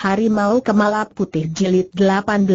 Harimau Kemala Putih Jilid 18.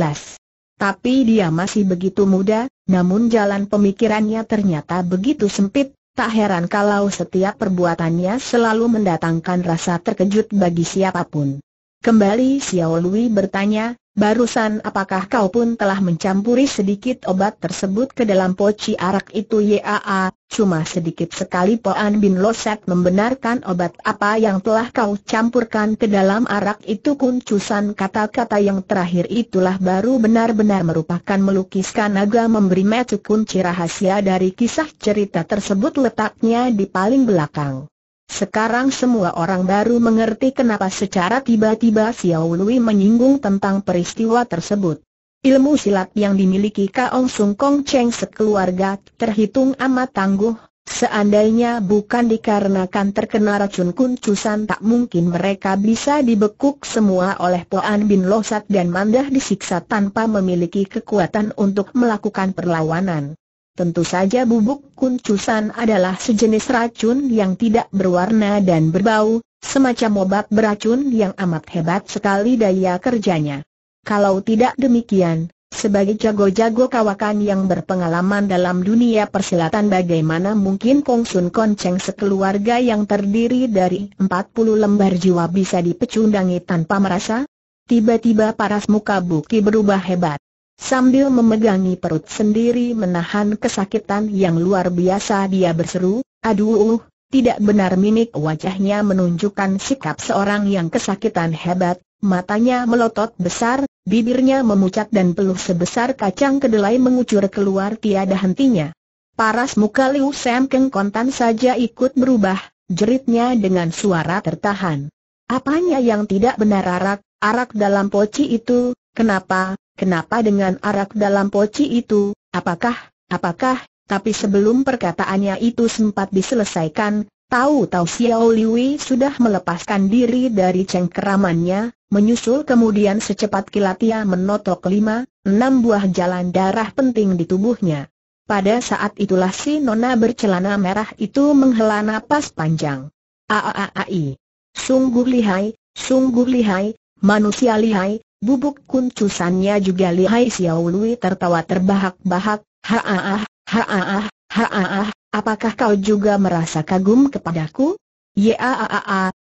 Tapi dia masih begitu muda, namun jalan pemikirannya ternyata begitu sempit, tak heran kalau setiap perbuatannya selalu mendatangkan rasa terkejut bagi siapapun. Kembali Xiao Lui bertanya, Barusan apakah kau pun telah mencampuri sedikit obat tersebut ke dalam poci arak itu Yaa, cuma sedikit sekali Poan Bin Loset membenarkan obat apa yang telah kau campurkan ke dalam arak itu kuncusan kata-kata yang terakhir itulah baru benar-benar merupakan melukiskan naga memberi metu kunci rahasia dari kisah cerita tersebut letaknya di paling belakang. Sekarang semua orang baru mengerti kenapa secara tiba-tiba Xiao Lui menyinggung tentang peristiwa tersebut. Ilmu silat yang dimiliki Kaong Sung Kong Cheng sekeluarga terhitung amat tangguh, seandainya bukan dikarenakan terkena racun kuncusan tak mungkin mereka bisa dibekuk semua oleh Poan Bin Losat dan Mandah disiksa tanpa memiliki kekuatan untuk melakukan perlawanan. Tentu saja bubuk kuncusan adalah sejenis racun yang tidak berwarna dan berbau, semacam obat beracun yang amat hebat sekali daya kerjanya. Kalau tidak demikian, sebagai jago-jago kawakan yang berpengalaman dalam dunia persilatan bagaimana mungkin Kong Sun Konceng sekeluarga yang terdiri dari 40 lembar jiwa bisa dipecundangi tanpa merasa? Tiba-tiba paras muka Buki berubah hebat. Sambil memegangi perut sendiri menahan kesakitan yang luar biasa dia berseru, aduh, tidak benar minik wajahnya menunjukkan sikap seorang yang kesakitan hebat, matanya melotot besar, bibirnya memucat dan peluh sebesar kacang kedelai mengucur keluar tiada hentinya. Paras muka Liu Sam Keng kontan saja ikut berubah, jeritnya dengan suara tertahan. Apanya yang tidak benar arak, arak dalam poci itu, kenapa, Kenapa dengan arak dalam poci itu, apakah, apakah, tapi sebelum perkataannya itu sempat diselesaikan, tahu-tahu Xiao Liwi sudah melepaskan diri dari cengkeramannya, menyusul kemudian secepat kilat ia menotok lima, enam buah jalan darah penting di tubuhnya. Pada saat itulah si nona bercelana merah itu menghela napas panjang. Aaai, sungguh lihai, sungguh lihai, manusia lihai, Bubuk kuncusannya juga lihai Xiao Lui tertawa terbahak-bahak, haah, haah, haah, apakah kau juga merasa kagum kepadaku? Ya,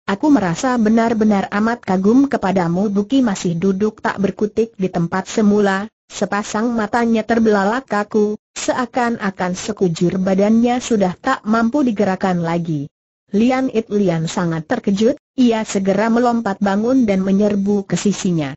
aku merasa benar-benar amat kagum kepadamu Buki masih duduk tak berkutik di tempat semula, sepasang matanya terbelalak kaku, seakan-akan sekujur badannya sudah tak mampu digerakkan lagi. Lian It Lian sangat terkejut, ia segera melompat bangun dan menyerbu ke sisinya.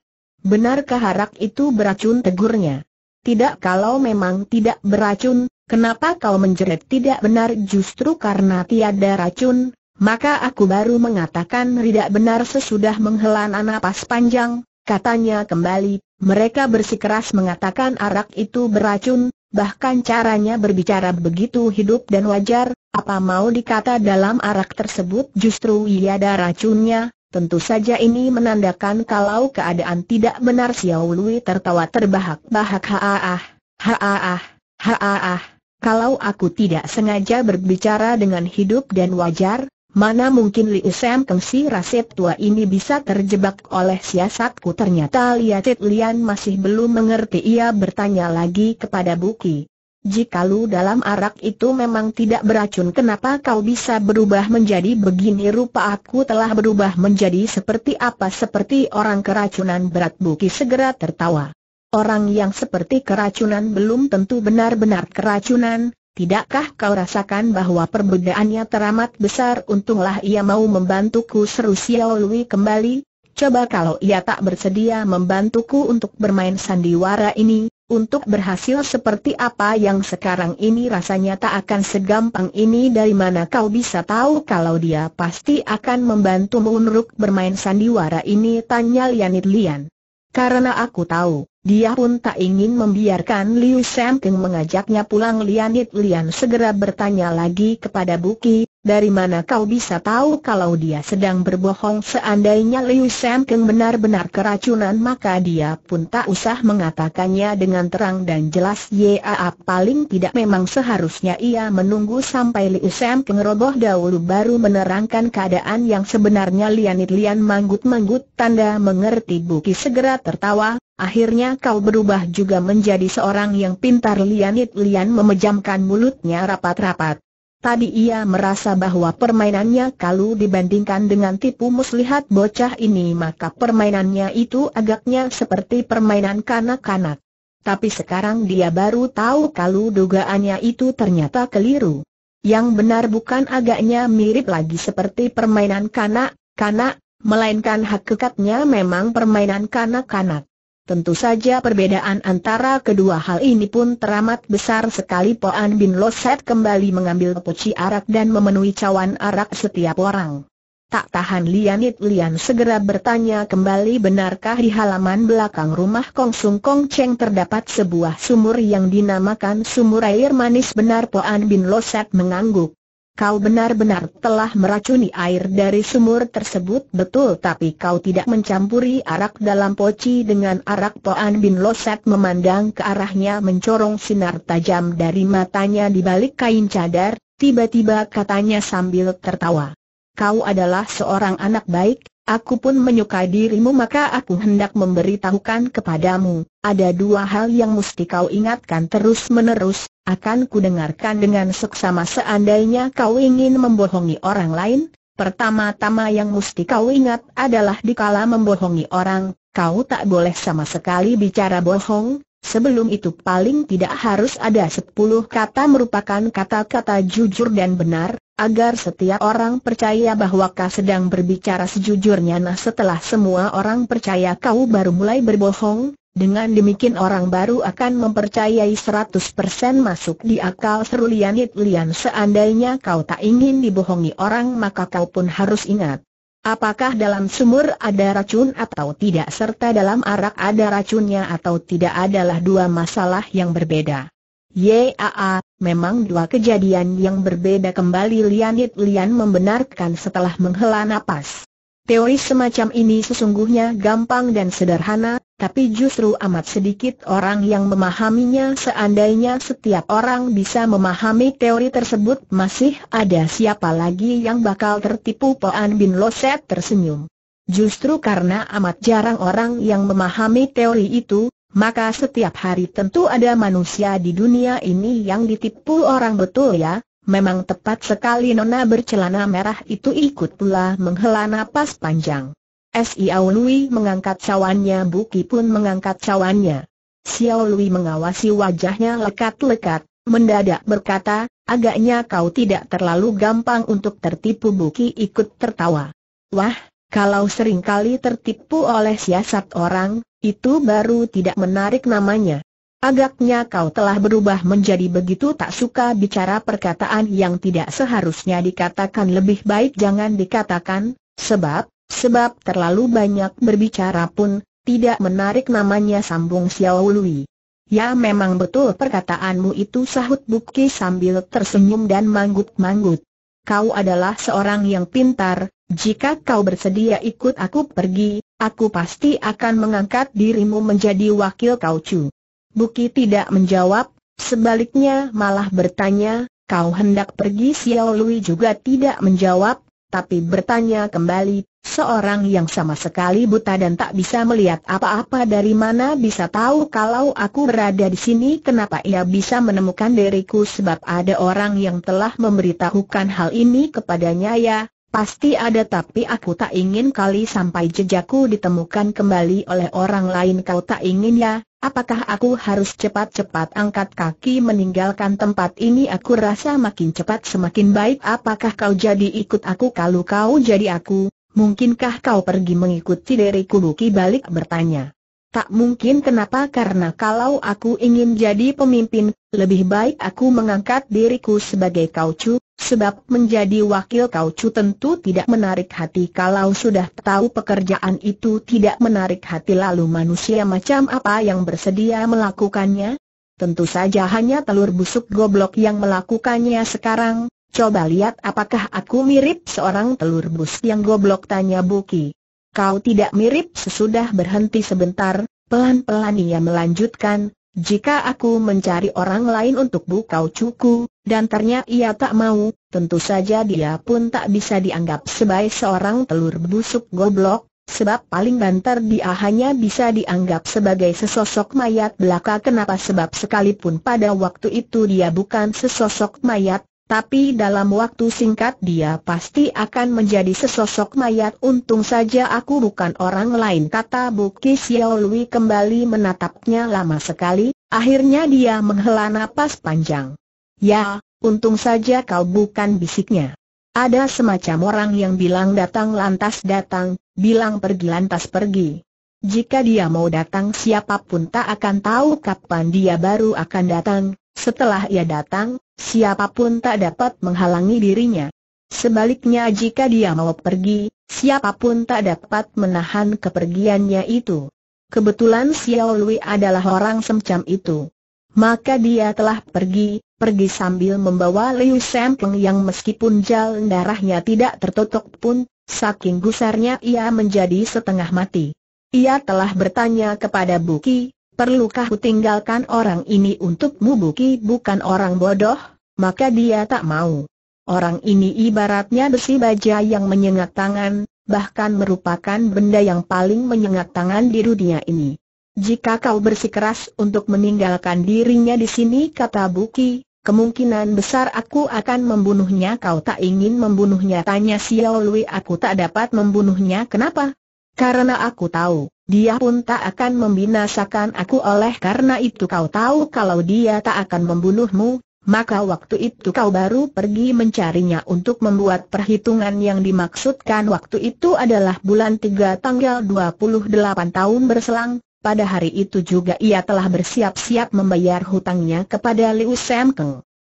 Benar keharak itu beracun tegurnya? Tidak kalau memang tidak beracun, kenapa kau menjerit tidak benar justru karena tiada racun, maka aku baru mengatakan tidak benar sesudah menghela napas panjang, katanya kembali, mereka bersikeras mengatakan arak itu beracun, bahkan caranya berbicara begitu hidup dan wajar, apa mau dikata dalam arak tersebut justru ia racunnya, Tentu saja ini menandakan kalau keadaan tidak benar Xiao Lui tertawa terbahak-bahak haaah, haaah, haaah. Kalau aku tidak sengaja berbicara dengan hidup dan wajar, mana mungkin Li Sam Keng si Rasip tua ini bisa terjebak oleh siasatku ternyata Tit Lian masih belum mengerti ia bertanya lagi kepada Buki. Jikalau dalam arak itu memang tidak beracun kenapa kau bisa berubah menjadi begini rupa aku telah berubah menjadi seperti apa seperti orang keracunan berat Buki segera tertawa. Orang yang seperti keracunan belum tentu benar-benar keracunan, tidakkah kau rasakan bahwa perbedaannya teramat besar untunglah ia mau membantuku seru Xiao Lui kembali, coba kalau ia tak bersedia membantuku untuk bermain sandiwara ini, untuk berhasil seperti apa yang sekarang ini rasanya tak akan segampang ini dari mana kau bisa tahu kalau dia pasti akan membantu menurut bermain sandiwara ini tanya Lianit Lian. Karena aku tahu, dia pun tak ingin membiarkan Liu Sam Keng mengajaknya pulang Lianit Lian segera bertanya lagi kepada Buki, dari mana kau bisa tahu kalau dia sedang berbohong seandainya Liu Sam Keng benar-benar keracunan maka dia pun tak usah mengatakannya dengan terang dan jelas Ya paling tidak memang seharusnya ia menunggu sampai Liu Sam Keng roboh dahulu baru menerangkan keadaan yang sebenarnya Lianit Lian manggut-manggut tanda mengerti Buki segera tertawa Akhirnya kau berubah juga menjadi seorang yang pintar Lianit Lian memejamkan mulutnya rapat-rapat Tadi ia merasa bahwa permainannya kalau dibandingkan dengan tipu muslihat bocah ini maka permainannya itu agaknya seperti permainan kanak-kanak. Tapi sekarang dia baru tahu kalau dugaannya itu ternyata keliru. Yang benar bukan agaknya mirip lagi seperti permainan kanak-kanak, melainkan hakikatnya memang permainan kanak-kanak. Tentu saja perbedaan antara kedua hal ini pun teramat besar sekali Poan Bin Loset kembali mengambil peci arak dan memenuhi cawan arak setiap orang. Tak tahan Lianit Lian segera bertanya kembali benarkah di halaman belakang rumah Kong Sung Kong Cheng terdapat sebuah sumur yang dinamakan sumur air manis benar Poan Bin Loset mengangguk. Kau benar-benar telah meracuni air dari sumur tersebut betul tapi kau tidak mencampuri arak dalam poci dengan arak Poan Bin Loset memandang ke arahnya mencorong sinar tajam dari matanya di balik kain cadar, tiba-tiba katanya sambil tertawa. Kau adalah seorang anak baik, Aku pun menyukai dirimu maka aku hendak memberitahukan kepadamu, ada dua hal yang mesti kau ingatkan terus-menerus, akan kudengarkan dengan seksama seandainya kau ingin membohongi orang lain. Pertama-tama yang mesti kau ingat adalah dikala membohongi orang, kau tak boleh sama sekali bicara bohong, Sebelum itu paling tidak harus ada sepuluh kata merupakan kata-kata jujur dan benar, agar setiap orang percaya bahwa kau sedang berbicara sejujurnya nah setelah semua orang percaya kau baru mulai berbohong, dengan demikian orang baru akan mempercayai 100% masuk di akal seru Lian Lian seandainya kau tak ingin dibohongi orang maka kau pun harus ingat. Apakah dalam sumur ada racun atau tidak serta dalam arak ada racunnya atau tidak adalah dua masalah yang berbeda. Yaa, memang dua kejadian yang berbeda kembali Lian Yit Lian membenarkan setelah menghela napas. Teori semacam ini sesungguhnya gampang dan sederhana, tapi justru amat sedikit orang yang memahaminya seandainya setiap orang bisa memahami teori tersebut masih ada siapa lagi yang bakal tertipu Poan Bin Loset tersenyum. Justru karena amat jarang orang yang memahami teori itu, maka setiap hari tentu ada manusia di dunia ini yang ditipu orang betul ya. Memang tepat sekali nona bercelana merah itu ikut pula menghela napas panjang. Si Lui mengangkat cawannya Buki pun mengangkat cawannya. Xiao Lui mengawasi wajahnya lekat-lekat, mendadak berkata, agaknya kau tidak terlalu gampang untuk tertipu Buki ikut tertawa. Wah, kalau seringkali tertipu oleh siasat orang, itu baru tidak menarik namanya. Agaknya kau telah berubah menjadi begitu tak suka bicara perkataan yang tidak seharusnya dikatakan lebih baik jangan dikatakan, sebab, sebab terlalu banyak berbicara pun, tidak menarik namanya sambung Xiao Lui. Ya memang betul perkataanmu itu sahut Buki sambil tersenyum dan manggut-manggut. Kau adalah seorang yang pintar, jika kau bersedia ikut aku pergi, aku pasti akan mengangkat dirimu menjadi wakil kau cu. Buki tidak menjawab, sebaliknya malah bertanya, kau hendak pergi Xiao Lui juga tidak menjawab, tapi bertanya kembali, seorang yang sama sekali buta dan tak bisa melihat apa-apa dari mana bisa tahu kalau aku berada di sini kenapa ia bisa menemukan diriku sebab ada orang yang telah memberitahukan hal ini kepadanya ya, Pasti ada tapi aku tak ingin kali sampai jejakku ditemukan kembali oleh orang lain kau tak ingin ya, apakah aku harus cepat-cepat angkat kaki meninggalkan tempat ini aku rasa makin cepat semakin baik apakah kau jadi ikut aku kalau kau jadi aku, mungkinkah kau pergi mengikuti dari kubuki balik bertanya. Tak mungkin kenapa karena kalau aku ingin jadi pemimpin, lebih baik aku mengangkat diriku sebagai kauju. Sebab menjadi wakil kau cu tentu tidak menarik hati kalau sudah tahu pekerjaan itu tidak menarik hati lalu manusia macam apa yang bersedia melakukannya? Tentu saja hanya telur busuk goblok yang melakukannya sekarang, coba lihat apakah aku mirip seorang telur busuk yang goblok tanya Buki. Kau tidak mirip sesudah berhenti sebentar, pelan-pelan ia melanjutkan, jika aku mencari orang lain untuk bukau cuku, dan ternyata ia tak mau, tentu saja dia pun tak bisa dianggap sebagai seorang telur busuk goblok, sebab paling banter dia hanya bisa dianggap sebagai sesosok mayat belaka kenapa sebab sekalipun pada waktu itu dia bukan sesosok mayat, tapi dalam waktu singkat dia pasti akan menjadi sesosok mayat untung saja aku bukan orang lain kata Buki Xiaolui kembali menatapnya lama sekali, akhirnya dia menghela napas panjang. Ya, untung saja kau bukan bisiknya. Ada semacam orang yang bilang datang lantas datang, bilang pergi lantas pergi. Jika dia mau datang siapapun tak akan tahu kapan dia baru akan datang, setelah ia datang, siapapun tak dapat menghalangi dirinya. Sebaliknya jika dia mau pergi, siapapun tak dapat menahan kepergiannya itu. Kebetulan Xiao Lui adalah orang semacam itu. Maka dia telah pergi, pergi sambil membawa Liu Sempeng yang meskipun jalan darahnya tidak tertutup pun, saking gusarnya ia menjadi setengah mati. Ia telah bertanya kepada Buki, Perlukah ku tinggalkan orang ini untukmu Buki bukan orang bodoh? Maka dia tak mau. Orang ini ibaratnya besi baja yang menyengat tangan, bahkan merupakan benda yang paling menyengat tangan di dunia ini. Jika kau bersikeras untuk meninggalkan dirinya di sini kata Buki, kemungkinan besar aku akan membunuhnya kau tak ingin membunuhnya tanya Xiao Lui aku tak dapat membunuhnya kenapa? Karena aku tahu. Dia pun tak akan membinasakan aku oleh karena itu kau tahu kalau dia tak akan membunuhmu, maka waktu itu kau baru pergi mencarinya untuk membuat perhitungan yang dimaksudkan waktu itu adalah bulan 3 tanggal 28 tahun berselang, pada hari itu juga ia telah bersiap-siap membayar hutangnya kepada Liu Sam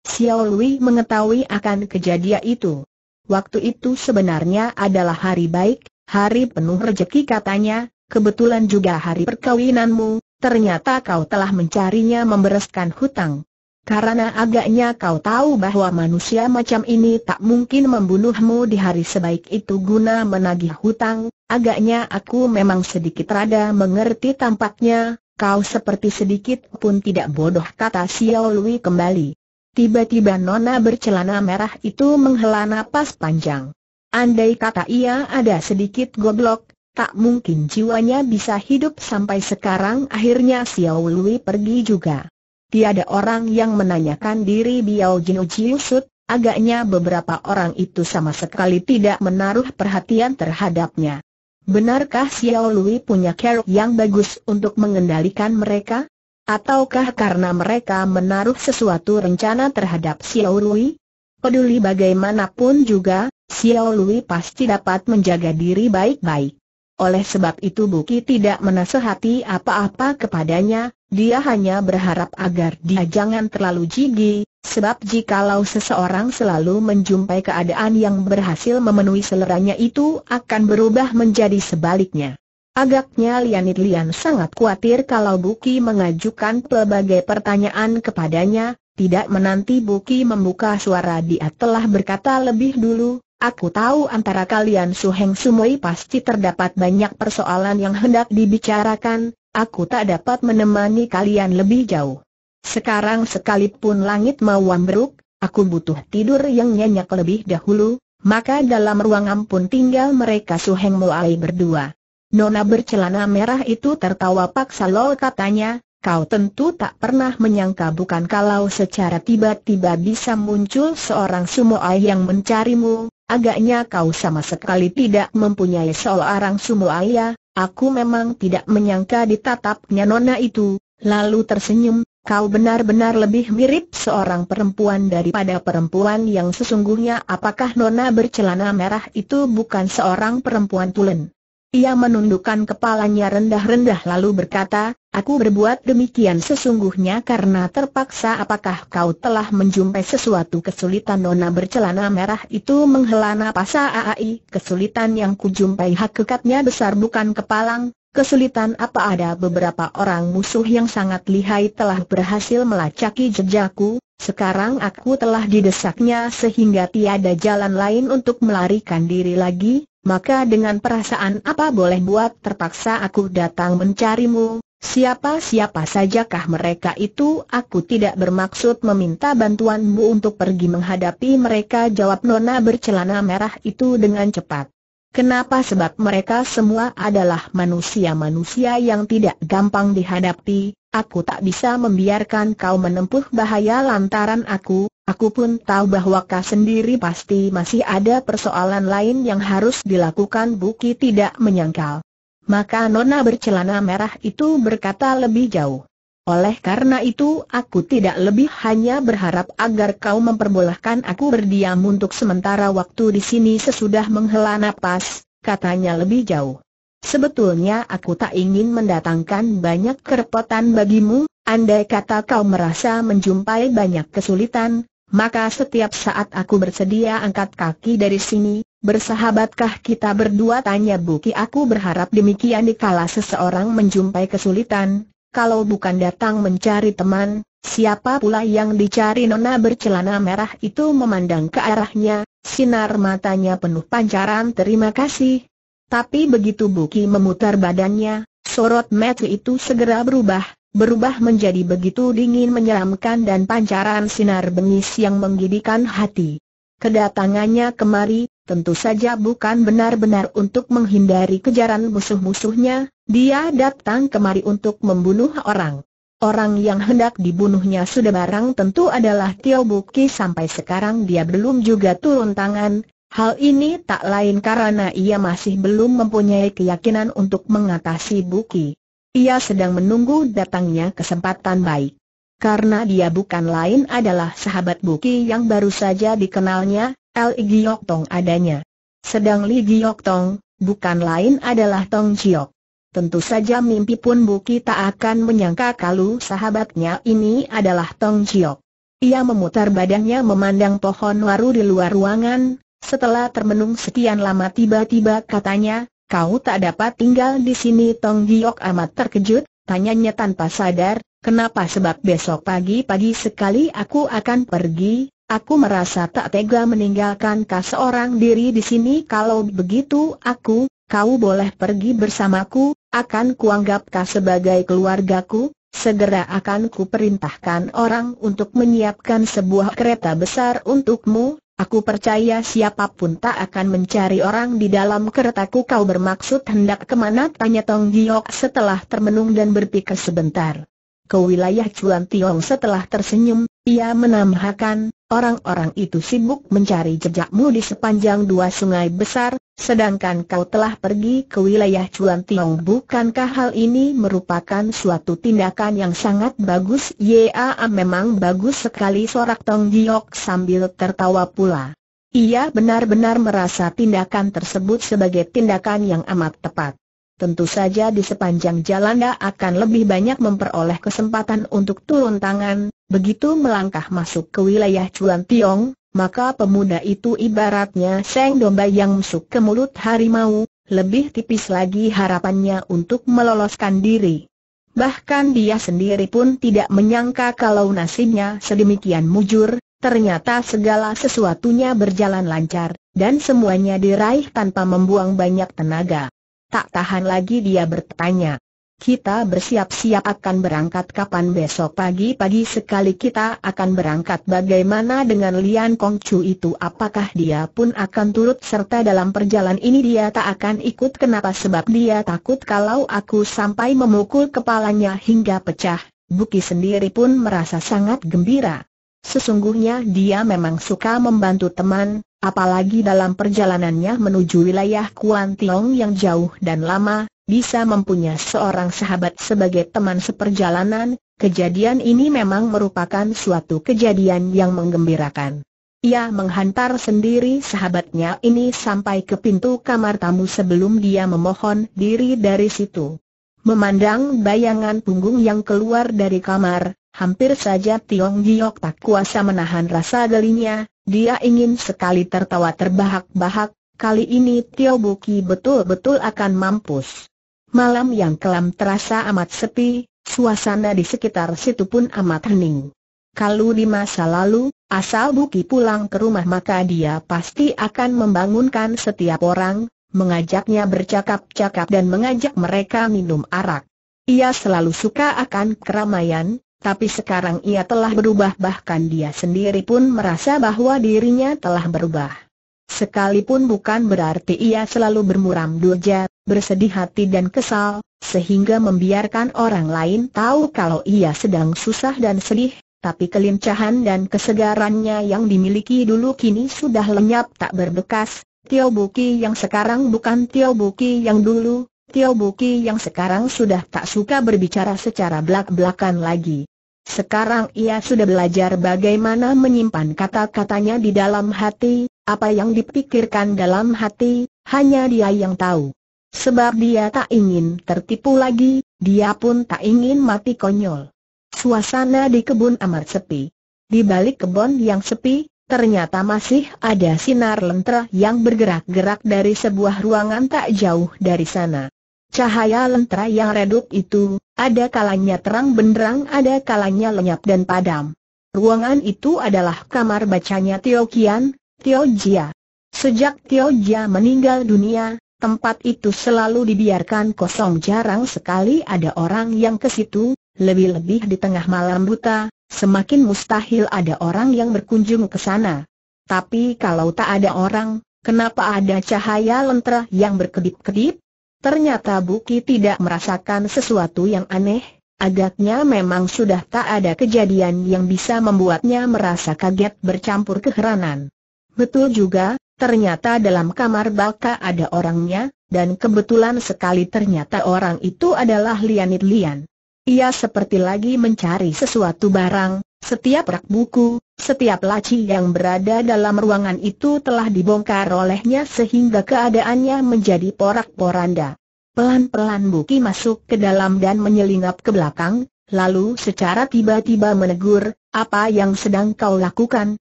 Xiao Lui mengetahui akan kejadian itu. Waktu itu sebenarnya adalah hari baik, hari penuh rejeki katanya, kebetulan juga hari perkawinanmu, ternyata kau telah mencarinya membereskan hutang. Karena agaknya kau tahu bahwa manusia macam ini tak mungkin membunuhmu di hari sebaik itu guna menagih hutang, agaknya aku memang sedikit rada mengerti tampaknya, kau seperti sedikit pun tidak bodoh kata Xiao Lui kembali. Tiba-tiba nona bercelana merah itu menghela napas panjang. Andai kata ia ada sedikit goblok, Tak mungkin jiwanya bisa hidup sampai sekarang akhirnya Xiao Lui pergi juga. Tiada orang yang menanyakan diri Biao Jinu Uji agaknya beberapa orang itu sama sekali tidak menaruh perhatian terhadapnya. Benarkah Xiao Lui punya keruk yang bagus untuk mengendalikan mereka? Ataukah karena mereka menaruh sesuatu rencana terhadap Xiao Lui? Peduli bagaimanapun juga, Xiao Lui pasti dapat menjaga diri baik-baik. Oleh sebab itu Buki tidak menasehati apa-apa kepadanya, dia hanya berharap agar dia jangan terlalu jigi, sebab jikalau seseorang selalu menjumpai keadaan yang berhasil memenuhi seleranya itu akan berubah menjadi sebaliknya. Agaknya Lianit Lian sangat khawatir kalau Buki mengajukan pelbagai pertanyaan kepadanya, tidak menanti Buki membuka suara dia telah berkata lebih dulu, Aku tahu antara kalian Su Heng Sumoi pasti terdapat banyak persoalan yang hendak dibicarakan, aku tak dapat menemani kalian lebih jauh. Sekarang sekalipun langit mau ambruk, aku butuh tidur yang nyenyak lebih dahulu, maka dalam ruangan pun tinggal mereka Su Heng Moai berdua. Nona bercelana merah itu tertawa paksa lol katanya, kau tentu tak pernah menyangka bukan kalau secara tiba-tiba bisa muncul seorang sumoai yang mencarimu, Agaknya kau sama sekali tidak mempunyai seorang sumuaya, aku memang tidak menyangka ditatapnya nona itu, lalu tersenyum, kau benar-benar lebih mirip seorang perempuan daripada perempuan yang sesungguhnya apakah nona bercelana merah itu bukan seorang perempuan tulen. Ia menundukkan kepalanya rendah-rendah lalu berkata, Aku berbuat demikian sesungguhnya karena terpaksa apakah kau telah menjumpai sesuatu kesulitan nona bercelana merah itu menghela napas aai kesulitan yang kujumpai hakikatnya besar bukan kepalang Kesulitan apa ada beberapa orang musuh yang sangat lihai telah berhasil melacaki jejakku, sekarang aku telah didesaknya sehingga tiada jalan lain untuk melarikan diri lagi, maka dengan perasaan apa boleh buat terpaksa aku datang mencarimu, Siapa-siapa sajakah mereka itu aku tidak bermaksud meminta bantuanmu untuk pergi menghadapi mereka jawab nona bercelana merah itu dengan cepat. Kenapa sebab mereka semua adalah manusia-manusia yang tidak gampang dihadapi, aku tak bisa membiarkan kau menempuh bahaya lantaran aku, aku pun tahu bahwa kau sendiri pasti masih ada persoalan lain yang harus dilakukan Buki tidak menyangkal. Maka nona bercelana merah itu berkata lebih jauh. Oleh karena itu aku tidak lebih hanya berharap agar kau memperbolehkan aku berdiam untuk sementara waktu di sini sesudah menghela nafas, katanya lebih jauh. Sebetulnya aku tak ingin mendatangkan banyak kerepotan bagimu, andai kata kau merasa menjumpai banyak kesulitan, maka setiap saat aku bersedia angkat kaki dari sini, Bersahabatkah kita berdua tanya Buki aku berharap demikian dikala seseorang menjumpai kesulitan, kalau bukan datang mencari teman, siapa pula yang dicari nona bercelana merah itu memandang ke arahnya, sinar matanya penuh pancaran terima kasih. Tapi begitu Buki memutar badannya, sorot mata itu segera berubah, berubah menjadi begitu dingin menyeramkan dan pancaran sinar bengis yang menggidikan hati. Kedatangannya kemari, Tentu saja bukan benar-benar untuk menghindari kejaran musuh-musuhnya, dia datang kemari untuk membunuh orang. Orang yang hendak dibunuhnya sudah barang tentu adalah Tio Buki sampai sekarang dia belum juga turun tangan. Hal ini tak lain karena ia masih belum mempunyai keyakinan untuk mengatasi Buki. Ia sedang menunggu datangnya kesempatan baik. Karena dia bukan lain adalah sahabat Buki yang baru saja dikenalnya, Li Giok Tong adanya. Sedang Li Giok Tong, bukan lain adalah Tong Chiok. Tentu saja mimpi pun Buki tak akan menyangka kalau sahabatnya ini adalah Tong Chiok. Ia memutar badannya memandang pohon waru di luar ruangan, setelah termenung sekian lama tiba-tiba katanya, kau tak dapat tinggal di sini Tong Giok amat terkejut, tanyanya tanpa sadar, kenapa sebab besok pagi-pagi sekali aku akan pergi, Aku merasa tak tega meninggalkan kau seorang diri di sini kalau begitu aku, kau boleh pergi bersamaku, akan kuanggap kau sebagai keluargaku, segera akan ku perintahkan orang untuk menyiapkan sebuah kereta besar untukmu, aku percaya siapapun tak akan mencari orang di dalam keretaku kau bermaksud hendak kemana tanya Tong Giok setelah termenung dan berpikir sebentar. Ke wilayah Chuan Tiong setelah tersenyum, ia menambahkan, Orang-orang itu sibuk mencari jejakmu di sepanjang dua sungai besar, sedangkan kau telah pergi ke wilayah Chuan Tiong. Bukankah hal ini merupakan suatu tindakan yang sangat bagus? Ya, memang bagus sekali sorak Tong Giok sambil tertawa pula. Ia benar-benar merasa tindakan tersebut sebagai tindakan yang amat tepat. Tentu saja di sepanjang jalan dia akan lebih banyak memperoleh kesempatan untuk turun tangan, Begitu melangkah masuk ke wilayah Chuan Tiong, maka pemuda itu ibaratnya seng domba yang masuk ke mulut harimau, lebih tipis lagi harapannya untuk meloloskan diri. Bahkan dia sendiri pun tidak menyangka kalau nasibnya sedemikian mujur, ternyata segala sesuatunya berjalan lancar, dan semuanya diraih tanpa membuang banyak tenaga. Tak tahan lagi dia bertanya, kita bersiap-siap akan berangkat kapan besok pagi-pagi sekali kita akan berangkat bagaimana dengan Lian Kong Chu itu apakah dia pun akan turut serta dalam perjalanan ini dia tak akan ikut kenapa sebab dia takut kalau aku sampai memukul kepalanya hingga pecah, Buki sendiri pun merasa sangat gembira. Sesungguhnya dia memang suka membantu teman, apalagi dalam perjalanannya menuju wilayah Kuantiong yang jauh dan lama, bisa mempunyai seorang sahabat sebagai teman seperjalanan, kejadian ini memang merupakan suatu kejadian yang menggembirakan. Ia menghantar sendiri sahabatnya ini sampai ke pintu kamar tamu sebelum dia memohon diri dari situ. Memandang bayangan punggung yang keluar dari kamar, hampir saja Tiong Giok tak kuasa menahan rasa gelinya, dia ingin sekali tertawa terbahak-bahak, kali ini Tio Buki betul-betul akan mampus malam yang kelam terasa amat sepi, suasana di sekitar situ pun amat hening. Kalau di masa lalu, asal Buki pulang ke rumah maka dia pasti akan membangunkan setiap orang, mengajaknya bercakap-cakap dan mengajak mereka minum arak. Ia selalu suka akan keramaian, tapi sekarang ia telah berubah bahkan dia sendiri pun merasa bahwa dirinya telah berubah. Sekalipun bukan berarti ia selalu bermuram durja, bersedih hati dan kesal, sehingga membiarkan orang lain tahu kalau ia sedang susah dan sedih, tapi kelincahan dan kesegarannya yang dimiliki dulu kini sudah lenyap tak berbekas, Tio Buki yang sekarang bukan Tio Buki yang dulu, Tio Buki yang sekarang sudah tak suka berbicara secara belak-belakan lagi. Sekarang ia sudah belajar bagaimana menyimpan kata-katanya di dalam hati, apa yang dipikirkan dalam hati, hanya dia yang tahu. Sebab dia tak ingin tertipu lagi, dia pun tak ingin mati konyol. Suasana di kebun amat sepi. Di balik kebun yang sepi, ternyata masih ada sinar lentera yang bergerak-gerak dari sebuah ruangan tak jauh dari sana. Cahaya lentera yang redup itu, ada kalanya terang benderang ada kalanya lenyap dan padam. Ruangan itu adalah kamar bacanya Tio Kian, Tio Jia. Sejak Tio Jia meninggal dunia, tempat itu selalu dibiarkan kosong jarang sekali ada orang yang ke situ, lebih-lebih di tengah malam buta, semakin mustahil ada orang yang berkunjung ke sana. Tapi kalau tak ada orang, kenapa ada cahaya lentera yang berkedip-kedip? Ternyata Buki tidak merasakan sesuatu yang aneh, agaknya memang sudah tak ada kejadian yang bisa membuatnya merasa kaget bercampur keheranan. Betul juga, ternyata dalam kamar Baka ada orangnya, dan kebetulan sekali ternyata orang itu adalah Lianit Lian. Ia seperti lagi mencari sesuatu barang, setiap rak buku, setiap laci yang berada dalam ruangan itu telah dibongkar olehnya sehingga keadaannya menjadi porak-poranda. Pelan-pelan Buki masuk ke dalam dan menyelinap ke belakang, lalu secara tiba-tiba menegur, apa yang sedang kau lakukan?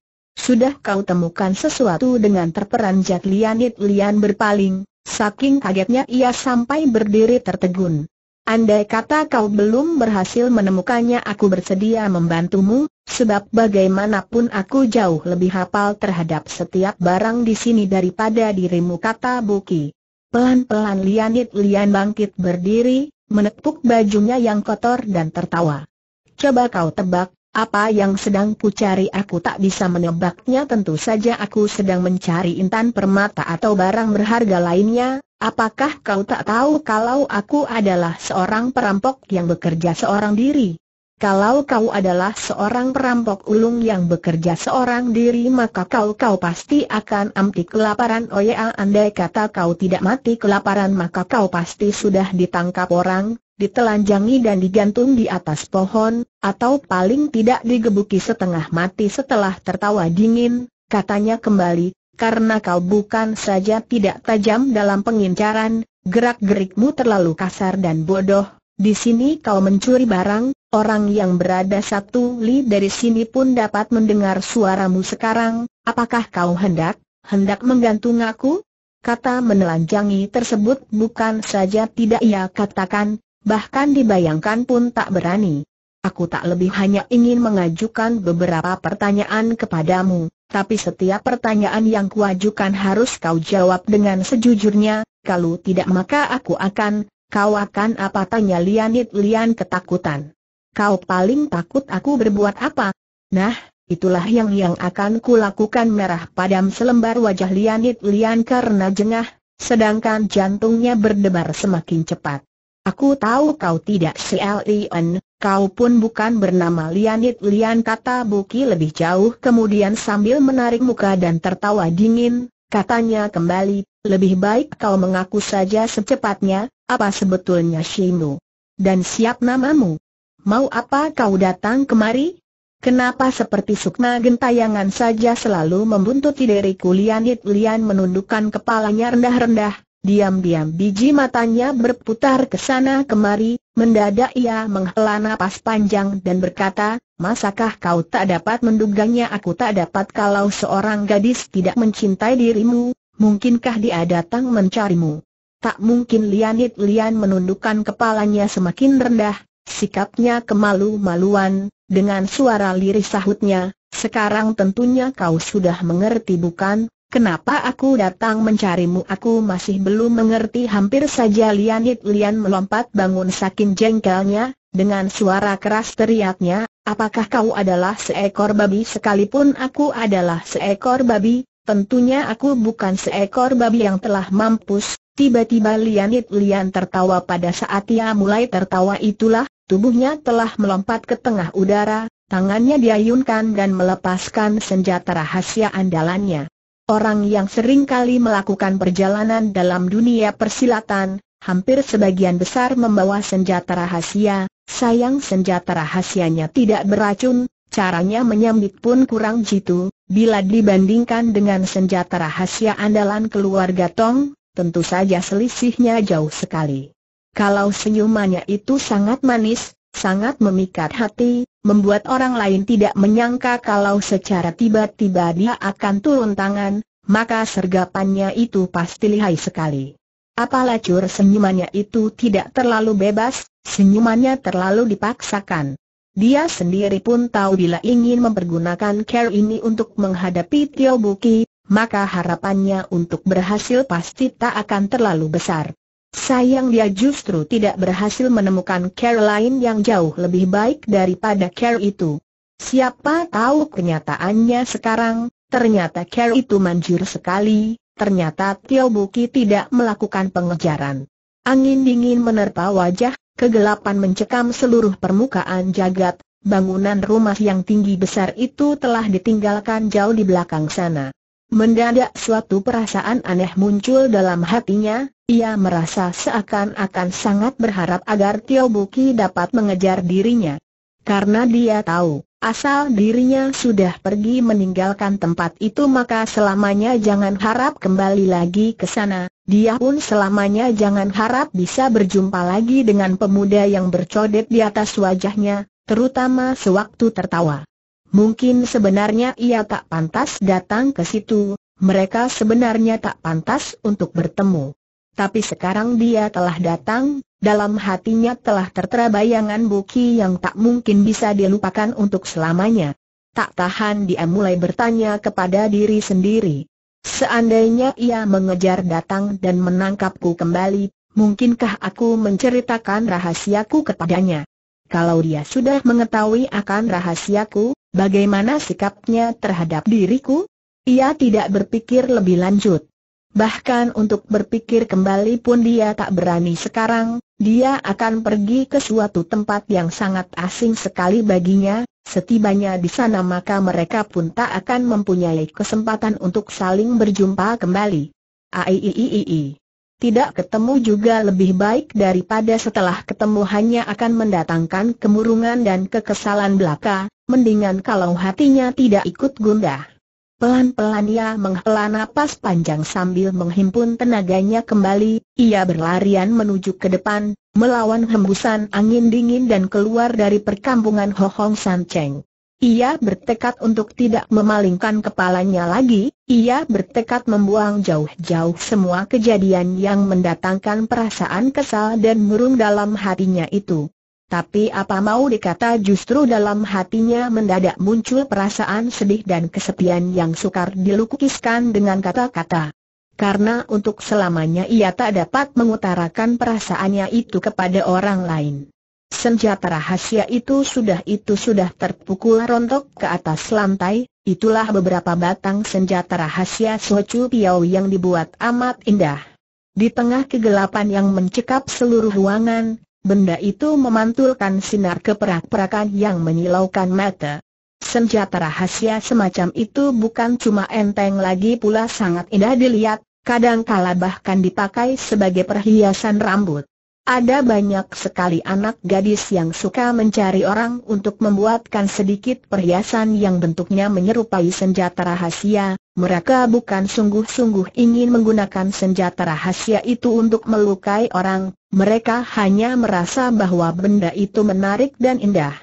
Sudah kau temukan sesuatu dengan terperanjat Lianit Lian berpaling, saking kagetnya ia sampai berdiri tertegun. Andai kata kau belum berhasil menemukannya aku bersedia membantumu, sebab bagaimanapun aku jauh lebih hafal terhadap setiap barang di sini daripada dirimu kata Buki. Pelan-pelan Lianit Lian bangkit berdiri, menepuk bajunya yang kotor dan tertawa. Coba kau tebak, apa yang sedang ku cari aku tak bisa menebaknya tentu saja aku sedang mencari intan permata atau barang berharga lainnya, Apakah kau tak tahu kalau aku adalah seorang perampok yang bekerja seorang diri? Kalau kau adalah seorang perampok ulung yang bekerja seorang diri maka kau kau pasti akan amti kelaparan Oh ya, andai kata kau tidak mati kelaparan maka kau pasti sudah ditangkap orang, ditelanjangi dan digantung di atas pohon, atau paling tidak digebuki setengah mati setelah tertawa dingin, katanya kembali, karena kau bukan saja tidak tajam dalam pengincaran, gerak-gerikmu terlalu kasar dan bodoh, di sini kau mencuri barang, orang yang berada satu li dari sini pun dapat mendengar suaramu sekarang, apakah kau hendak, hendak menggantung aku? Kata menelanjangi tersebut bukan saja tidak ia katakan, bahkan dibayangkan pun tak berani. Aku tak lebih hanya ingin mengajukan beberapa pertanyaan kepadamu, tapi setiap pertanyaan yang kuajukan harus kau jawab dengan sejujurnya, kalau tidak maka aku akan, kau akan apa tanya Lianit Lian ketakutan. Kau paling takut aku berbuat apa? Nah, itulah yang yang akan kulakukan merah padam selembar wajah Lianit Lian karena jengah, sedangkan jantungnya berdebar semakin cepat. Aku tahu kau tidak si kau pun bukan bernama Lianit. Lian kata Buki lebih jauh kemudian sambil menarik muka dan tertawa dingin, katanya kembali, lebih baik kau mengaku saja secepatnya, apa sebetulnya Shimu? Dan siap namamu? Mau apa kau datang kemari? Kenapa seperti sukma gentayangan saja selalu membuntuti diriku Lianit? Lian menundukkan kepalanya rendah-rendah, Diam-diam biji matanya berputar ke sana kemari, mendadak ia menghela napas panjang dan berkata, Masakah kau tak dapat menduganya aku tak dapat kalau seorang gadis tidak mencintai dirimu, mungkinkah dia datang mencarimu? Tak mungkin Lianit Lian menundukkan kepalanya semakin rendah, sikapnya kemalu-maluan, dengan suara lirih sahutnya, sekarang tentunya kau sudah mengerti bukan, Kenapa aku datang mencarimu? Aku masih belum mengerti hampir saja Lianit Lian melompat bangun saking jengkelnya, dengan suara keras teriaknya, apakah kau adalah seekor babi? Sekalipun aku adalah seekor babi, tentunya aku bukan seekor babi yang telah mampus. Tiba-tiba Lianit Lian tertawa pada saat ia mulai tertawa itulah, tubuhnya telah melompat ke tengah udara, tangannya diayunkan dan melepaskan senjata rahasia andalannya. Orang yang sering kali melakukan perjalanan dalam dunia persilatan, hampir sebagian besar membawa senjata rahasia, sayang senjata rahasianya tidak beracun, caranya menyambit pun kurang jitu, bila dibandingkan dengan senjata rahasia andalan keluarga Tong, tentu saja selisihnya jauh sekali. Kalau senyumannya itu sangat manis, sangat memikat hati, membuat orang lain tidak menyangka kalau secara tiba-tiba dia akan turun tangan, maka sergapannya itu pasti lihai sekali. Apalah cur senyumannya itu tidak terlalu bebas, senyumannya terlalu dipaksakan. Dia sendiri pun tahu bila ingin mempergunakan care ini untuk menghadapi Tio Buki, maka harapannya untuk berhasil pasti tak akan terlalu besar. Sayang dia justru tidak berhasil menemukan lain yang jauh lebih baik daripada Care itu. Siapa tahu kenyataannya sekarang, ternyata Care itu manjur sekali, ternyata Tio Buki tidak melakukan pengejaran. Angin dingin menerpa wajah, kegelapan mencekam seluruh permukaan jagat, bangunan rumah yang tinggi besar itu telah ditinggalkan jauh di belakang sana. Mendadak suatu perasaan aneh muncul dalam hatinya, ia merasa seakan-akan sangat berharap agar Tio Buki dapat mengejar dirinya. Karena dia tahu, asal dirinya sudah pergi meninggalkan tempat itu maka selamanya jangan harap kembali lagi ke sana, dia pun selamanya jangan harap bisa berjumpa lagi dengan pemuda yang bercodet di atas wajahnya, terutama sewaktu tertawa. Mungkin sebenarnya ia tak pantas datang ke situ, mereka sebenarnya tak pantas untuk bertemu tapi sekarang dia telah datang, dalam hatinya telah tertera bayangan Buki yang tak mungkin bisa dilupakan untuk selamanya. Tak tahan dia mulai bertanya kepada diri sendiri. Seandainya ia mengejar datang dan menangkapku kembali, mungkinkah aku menceritakan rahasiaku kepadanya? Kalau dia sudah mengetahui akan rahasiaku, bagaimana sikapnya terhadap diriku? Ia tidak berpikir lebih lanjut. Bahkan untuk berpikir kembali pun dia tak berani sekarang, dia akan pergi ke suatu tempat yang sangat asing sekali baginya, setibanya di sana maka mereka pun tak akan mempunyai kesempatan untuk saling berjumpa kembali. Aiiiii. Tidak ketemu juga lebih baik daripada setelah ketemu hanya akan mendatangkan kemurungan dan kekesalan belaka, mendingan kalau hatinya tidak ikut gundah. Pelan-pelan ia menghela napas panjang sambil menghimpun tenaganya kembali, ia berlarian menuju ke depan, melawan hembusan angin dingin dan keluar dari perkampungan Ho Hong San Cheng. Ia bertekad untuk tidak memalingkan kepalanya lagi, ia bertekad membuang jauh-jauh semua kejadian yang mendatangkan perasaan kesal dan murung dalam hatinya itu. Tapi apa mau dikata justru dalam hatinya mendadak muncul perasaan sedih dan kesepian yang sukar dilukiskan dengan kata-kata. Karena untuk selamanya ia tak dapat mengutarakan perasaannya itu kepada orang lain. Senjata rahasia itu sudah itu sudah terpukul rontok ke atas lantai, itulah beberapa batang senjata rahasia Sochu Piau yang dibuat amat indah. Di tengah kegelapan yang mencekap seluruh ruangan, Benda itu memantulkan sinar ke perak perakan yang menyilaukan mata. Senjata rahasia semacam itu bukan cuma enteng lagi pula sangat indah dilihat, Kadang-kala bahkan dipakai sebagai perhiasan rambut. Ada banyak sekali anak gadis yang suka mencari orang untuk membuatkan sedikit perhiasan yang bentuknya menyerupai senjata rahasia, mereka bukan sungguh-sungguh ingin menggunakan senjata rahasia itu untuk melukai orang, mereka hanya merasa bahwa benda itu menarik dan indah.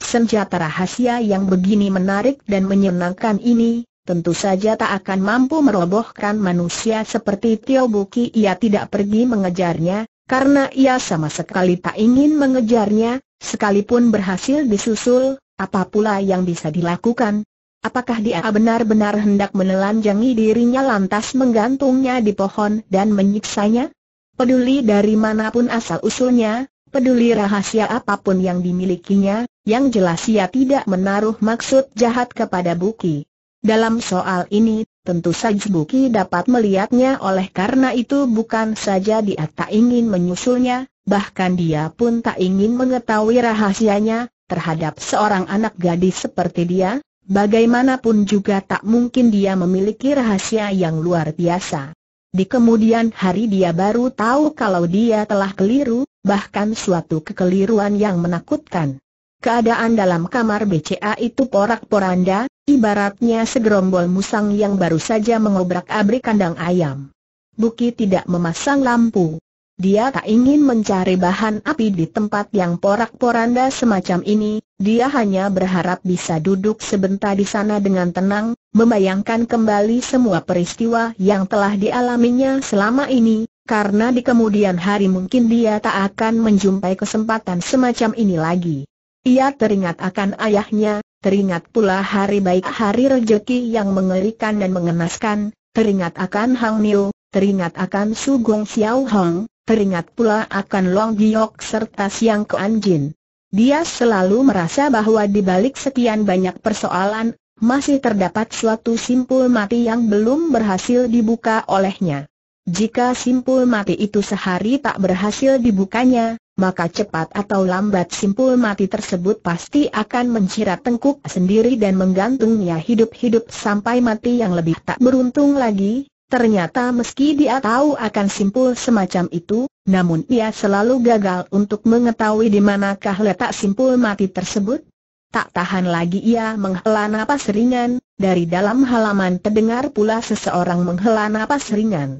Senjata rahasia yang begini menarik dan menyenangkan ini, tentu saja tak akan mampu merobohkan manusia seperti Tio Buki ia tidak pergi mengejarnya, karena ia sama sekali tak ingin mengejarnya, sekalipun berhasil disusul, apa pula yang bisa dilakukan? Apakah dia benar-benar hendak menelanjangi dirinya lantas menggantungnya di pohon dan menyiksanya? Peduli dari manapun asal-usulnya, peduli rahasia apapun yang dimilikinya, yang jelas ia tidak menaruh maksud jahat kepada Buki. Dalam soal ini, Tentu saja Buki dapat melihatnya oleh karena itu bukan saja dia tak ingin menyusulnya, bahkan dia pun tak ingin mengetahui rahasianya, terhadap seorang anak gadis seperti dia, bagaimanapun juga tak mungkin dia memiliki rahasia yang luar biasa. Di kemudian hari dia baru tahu kalau dia telah keliru, bahkan suatu kekeliruan yang menakutkan. Keadaan dalam kamar BCA itu porak-poranda, Ibaratnya segerombol musang yang baru saja mengobrak-abrik kandang ayam. Buki tidak memasang lampu. Dia tak ingin mencari bahan api di tempat yang porak-poranda semacam ini, dia hanya berharap bisa duduk sebentar di sana dengan tenang, membayangkan kembali semua peristiwa yang telah dialaminya selama ini, karena di kemudian hari mungkin dia tak akan menjumpai kesempatan semacam ini lagi. Ia teringat akan ayahnya, teringat pula hari baik hari rejeki yang mengerikan dan mengenaskan. teringat akan Hang Niu, teringat akan Su Gong Xiao Hong, teringat pula akan Long Giok serta Siang Kuan Jin. Dia selalu merasa bahwa di balik sekian banyak persoalan, masih terdapat suatu simpul mati yang belum berhasil dibuka olehnya. Jika simpul mati itu sehari tak berhasil dibukanya, maka cepat atau lambat simpul mati tersebut pasti akan mencirat tengkuk sendiri dan menggantungnya hidup-hidup sampai mati yang lebih tak beruntung lagi. Ternyata meski dia tahu akan simpul semacam itu, namun ia selalu gagal untuk mengetahui di manakah letak simpul mati tersebut. Tak tahan lagi ia menghela napas ringan, dari dalam halaman terdengar pula seseorang menghela napas ringan.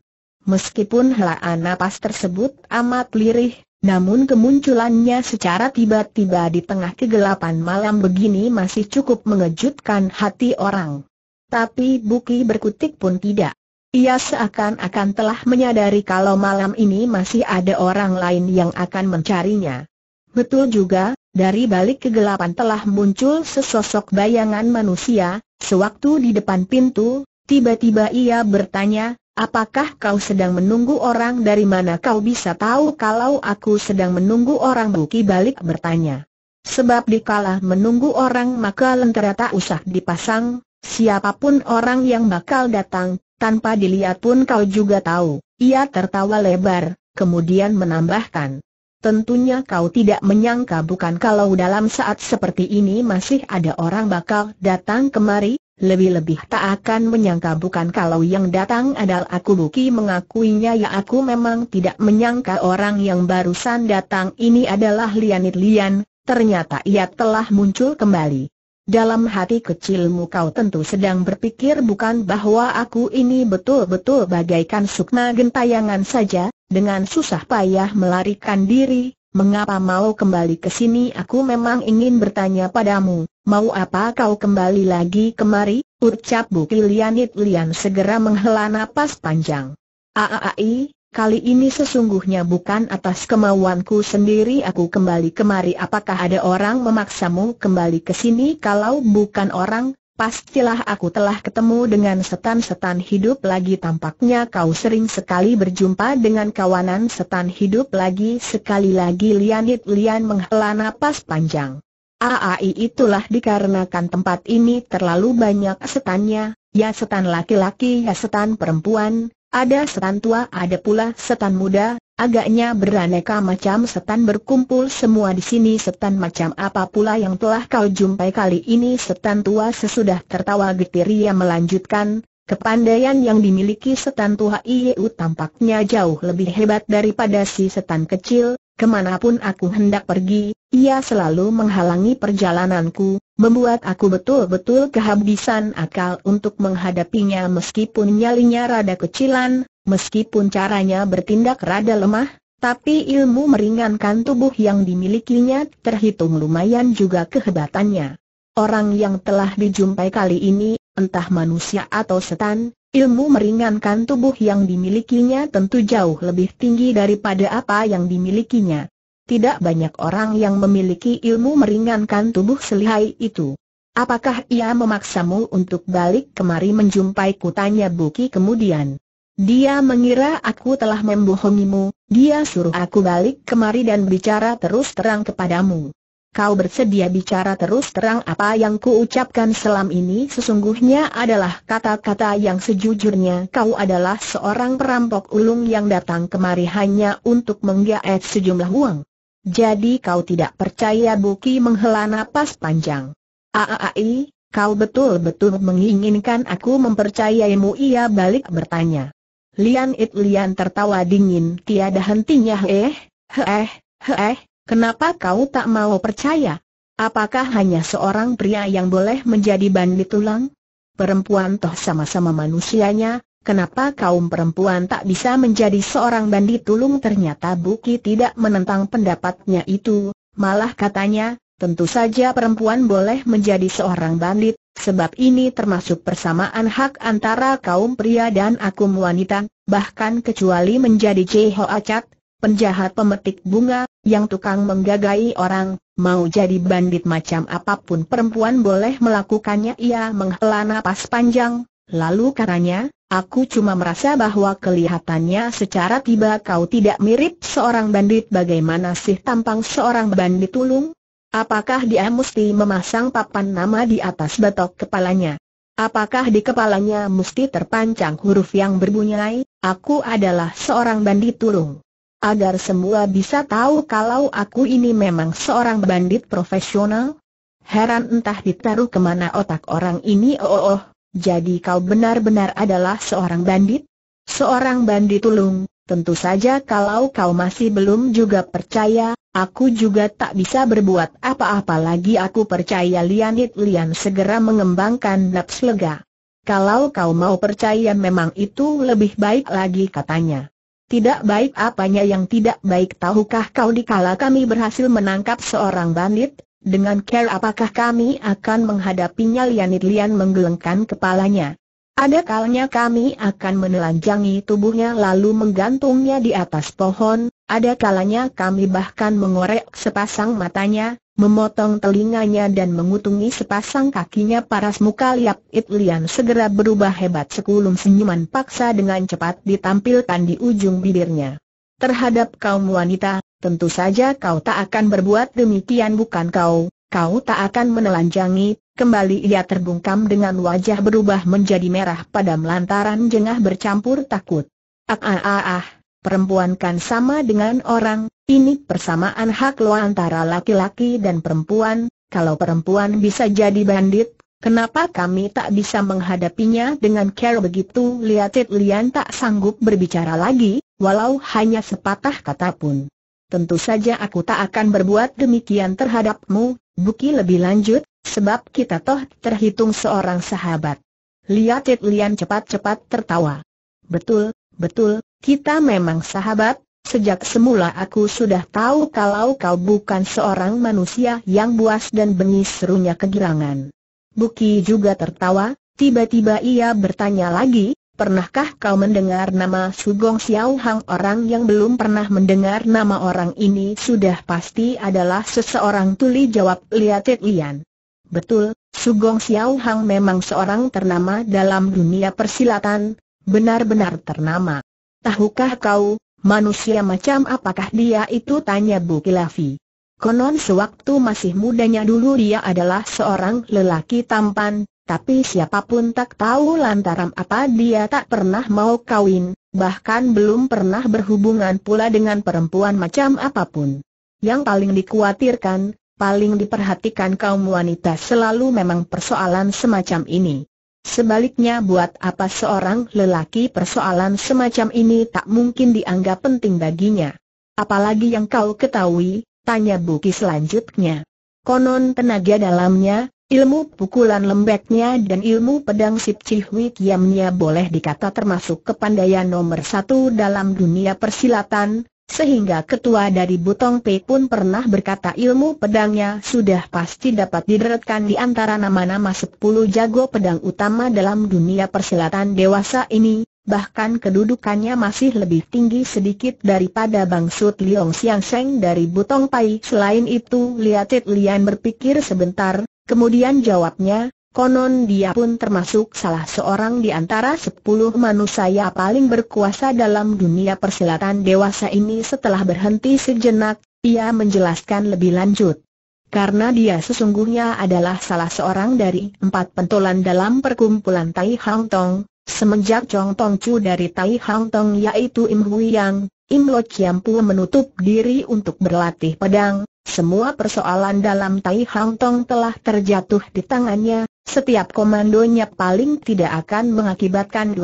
Meskipun helaan napas tersebut amat lirih, namun kemunculannya secara tiba-tiba di tengah kegelapan malam begini masih cukup mengejutkan hati orang. Tapi Buki berkutik pun tidak. Ia seakan-akan telah menyadari kalau malam ini masih ada orang lain yang akan mencarinya. Betul juga, dari balik kegelapan telah muncul sesosok bayangan manusia, sewaktu di depan pintu, tiba-tiba ia bertanya, Apakah kau sedang menunggu orang dari mana kau bisa tahu kalau aku sedang menunggu orang Buki balik bertanya. Sebab dikalah menunggu orang maka lentera tak usah dipasang, siapapun orang yang bakal datang, tanpa dilihat pun kau juga tahu. Ia tertawa lebar, kemudian menambahkan. Tentunya kau tidak menyangka bukan kalau dalam saat seperti ini masih ada orang bakal datang kemari, lebih-lebih tak akan menyangka bukan kalau yang datang adalah aku Buki mengakuinya ya aku memang tidak menyangka orang yang barusan datang ini adalah Lianit Lian, ternyata ia telah muncul kembali. Dalam hati kecilmu kau tentu sedang berpikir bukan bahwa aku ini betul-betul bagaikan sukna gentayangan saja, dengan susah payah melarikan diri, mengapa mau kembali ke sini? Aku memang ingin bertanya padamu, mau apa kau kembali lagi kemari? Ucap Bu Lianit Lian segera menghela napas panjang. Aaai, kali ini sesungguhnya bukan atas kemauanku sendiri aku kembali kemari. Apakah ada orang memaksamu kembali ke sini? Kalau bukan orang, Pastilah aku telah ketemu dengan setan-setan hidup lagi Tampaknya kau sering sekali berjumpa dengan kawanan setan hidup lagi Sekali lagi Lianit Lian menghela napas panjang AAI itulah dikarenakan tempat ini terlalu banyak setannya Ya setan laki-laki ya setan perempuan ada setan tua ada pula setan muda, agaknya beraneka macam setan berkumpul semua di sini setan macam apa pula yang telah kau jumpai kali ini setan tua sesudah tertawa getir ia melanjutkan, kepandaian yang dimiliki setan tua Iu tampaknya jauh lebih hebat daripada si setan kecil, kemanapun aku hendak pergi, ia selalu menghalangi perjalananku, Membuat aku betul-betul kehabisan akal untuk menghadapinya meskipun nyalinya rada kecilan, meskipun caranya bertindak rada lemah, tapi ilmu meringankan tubuh yang dimilikinya terhitung lumayan juga kehebatannya. Orang yang telah dijumpai kali ini, entah manusia atau setan, Ilmu meringankan tubuh yang dimilikinya tentu jauh lebih tinggi daripada apa yang dimilikinya tidak banyak orang yang memiliki ilmu meringankan tubuh selihai itu. Apakah ia memaksamu untuk balik kemari menjumpai kutanya Buki kemudian? Dia mengira aku telah membohongimu, dia suruh aku balik kemari dan bicara terus terang kepadamu. Kau bersedia bicara terus terang apa yang kuucapkan selam ini sesungguhnya adalah kata-kata yang sejujurnya kau adalah seorang perampok ulung yang datang kemari hanya untuk menggaet sejumlah uang. Jadi kau tidak percaya Buki menghela nafas panjang. Aai, kau betul-betul menginginkan aku mempercayaimu ia balik bertanya. Lian It Lian tertawa dingin tiada hentinya eh, heh, heh, kenapa kau tak mau percaya? Apakah hanya seorang pria yang boleh menjadi bandit tulang? Perempuan toh sama-sama manusianya, Kenapa kaum perempuan tak bisa menjadi seorang bandit tulung ternyata Buki tidak menentang pendapatnya itu, malah katanya, tentu saja perempuan boleh menjadi seorang bandit, sebab ini termasuk persamaan hak antara kaum pria dan akum wanita, bahkan kecuali menjadi Jeho Acat, penjahat pemetik bunga, yang tukang menggagai orang, mau jadi bandit macam apapun perempuan boleh melakukannya ia menghela napas panjang, lalu katanya, Aku cuma merasa bahwa kelihatannya secara tiba kau tidak mirip seorang bandit bagaimana sih tampang seorang bandit tulung? Apakah dia mesti memasang papan nama di atas batok kepalanya? Apakah di kepalanya mesti terpancang huruf yang berbunyi, aku adalah seorang bandit tulung? Agar semua bisa tahu kalau aku ini memang seorang bandit profesional? Heran entah ditaruh kemana otak orang ini oh oh, oh. Jadi kau benar-benar adalah seorang bandit? Seorang bandit tulung, tentu saja kalau kau masih belum juga percaya, aku juga tak bisa berbuat apa-apa lagi aku percaya Lianit Lian segera mengembangkan nafsu lega. Kalau kau mau percaya memang itu lebih baik lagi katanya. Tidak baik apanya yang tidak baik tahukah kau dikala kami berhasil menangkap seorang bandit, dengan care apakah kami akan menghadapinya Lianit Lian menggelengkan kepalanya. Ada kalanya kami akan menelanjangi tubuhnya lalu menggantungnya di atas pohon, ada kalanya kami bahkan mengorek sepasang matanya, memotong telinganya dan mengutungi sepasang kakinya paras muka Liap It Lian segera berubah hebat sekulum senyuman paksa dengan cepat ditampilkan di ujung bibirnya. Terhadap kaum wanita, tentu saja kau tak akan berbuat demikian bukan kau, kau tak akan menelanjangi, kembali ia terbungkam dengan wajah berubah menjadi merah pada melantaran jengah bercampur takut. Ah ah ah ah, perempuan kan sama dengan orang, ini persamaan hak lo antara laki-laki dan perempuan, kalau perempuan bisa jadi bandit, kenapa kami tak bisa menghadapinya dengan care begitu? Lihat Lian tak sanggup berbicara lagi, walau hanya sepatah kata pun tentu saja aku tak akan berbuat demikian terhadapmu, Buki lebih lanjut, sebab kita toh terhitung seorang sahabat. Lihat Cik Lian cepat-cepat tertawa. Betul, betul, kita memang sahabat, sejak semula aku sudah tahu kalau kau bukan seorang manusia yang buas dan bengis serunya kegirangan. Buki juga tertawa, tiba-tiba ia bertanya lagi, Pernahkah kau mendengar nama Sugong Xiao Hang orang yang belum pernah mendengar nama orang ini sudah pasti adalah seseorang tuli jawab Liatit Lian. Betul, Sugong Xiao Hang memang seorang ternama dalam dunia persilatan, benar-benar ternama. Tahukah kau, manusia macam apakah dia itu tanya Bu Kilafi. Konon sewaktu masih mudanya dulu dia adalah seorang lelaki tampan, tapi siapapun tak tahu lantaran apa dia tak pernah mau kawin, bahkan belum pernah berhubungan pula dengan perempuan macam apapun. Yang paling dikhawatirkan, paling diperhatikan kaum wanita selalu memang persoalan semacam ini. Sebaliknya buat apa seorang lelaki persoalan semacam ini tak mungkin dianggap penting baginya. Apalagi yang kau ketahui, tanya Buki selanjutnya. Konon tenaga dalamnya, Ilmu pukulan lembeknya dan ilmu pedang Sip cihwik Kiamnya boleh dikata termasuk kepandaian nomor satu dalam dunia persilatan, sehingga ketua dari Butong Pei pun pernah berkata ilmu pedangnya sudah pasti dapat dideretkan di antara nama-nama sepuluh jago pedang utama dalam dunia persilatan dewasa ini, bahkan kedudukannya masih lebih tinggi sedikit daripada Bangsut Liong Siang Seng dari Butong Pai. Selain itu Liatit Lian berpikir sebentar, Kemudian jawabnya, konon dia pun termasuk salah seorang di antara sepuluh manusia paling berkuasa dalam dunia persilatan dewasa ini setelah berhenti sejenak, ia menjelaskan lebih lanjut. Karena dia sesungguhnya adalah salah seorang dari empat pentolan dalam perkumpulan Tai Hang Tong, semenjak Chong Tong Chu dari Tai Hang Tong yaitu Im Hui Yang, Im Lo Chiam Pu menutup diri untuk berlatih pedang, semua persoalan dalam Tai Hang Tong telah terjatuh di tangannya, setiap komandonya paling tidak akan mengakibatkan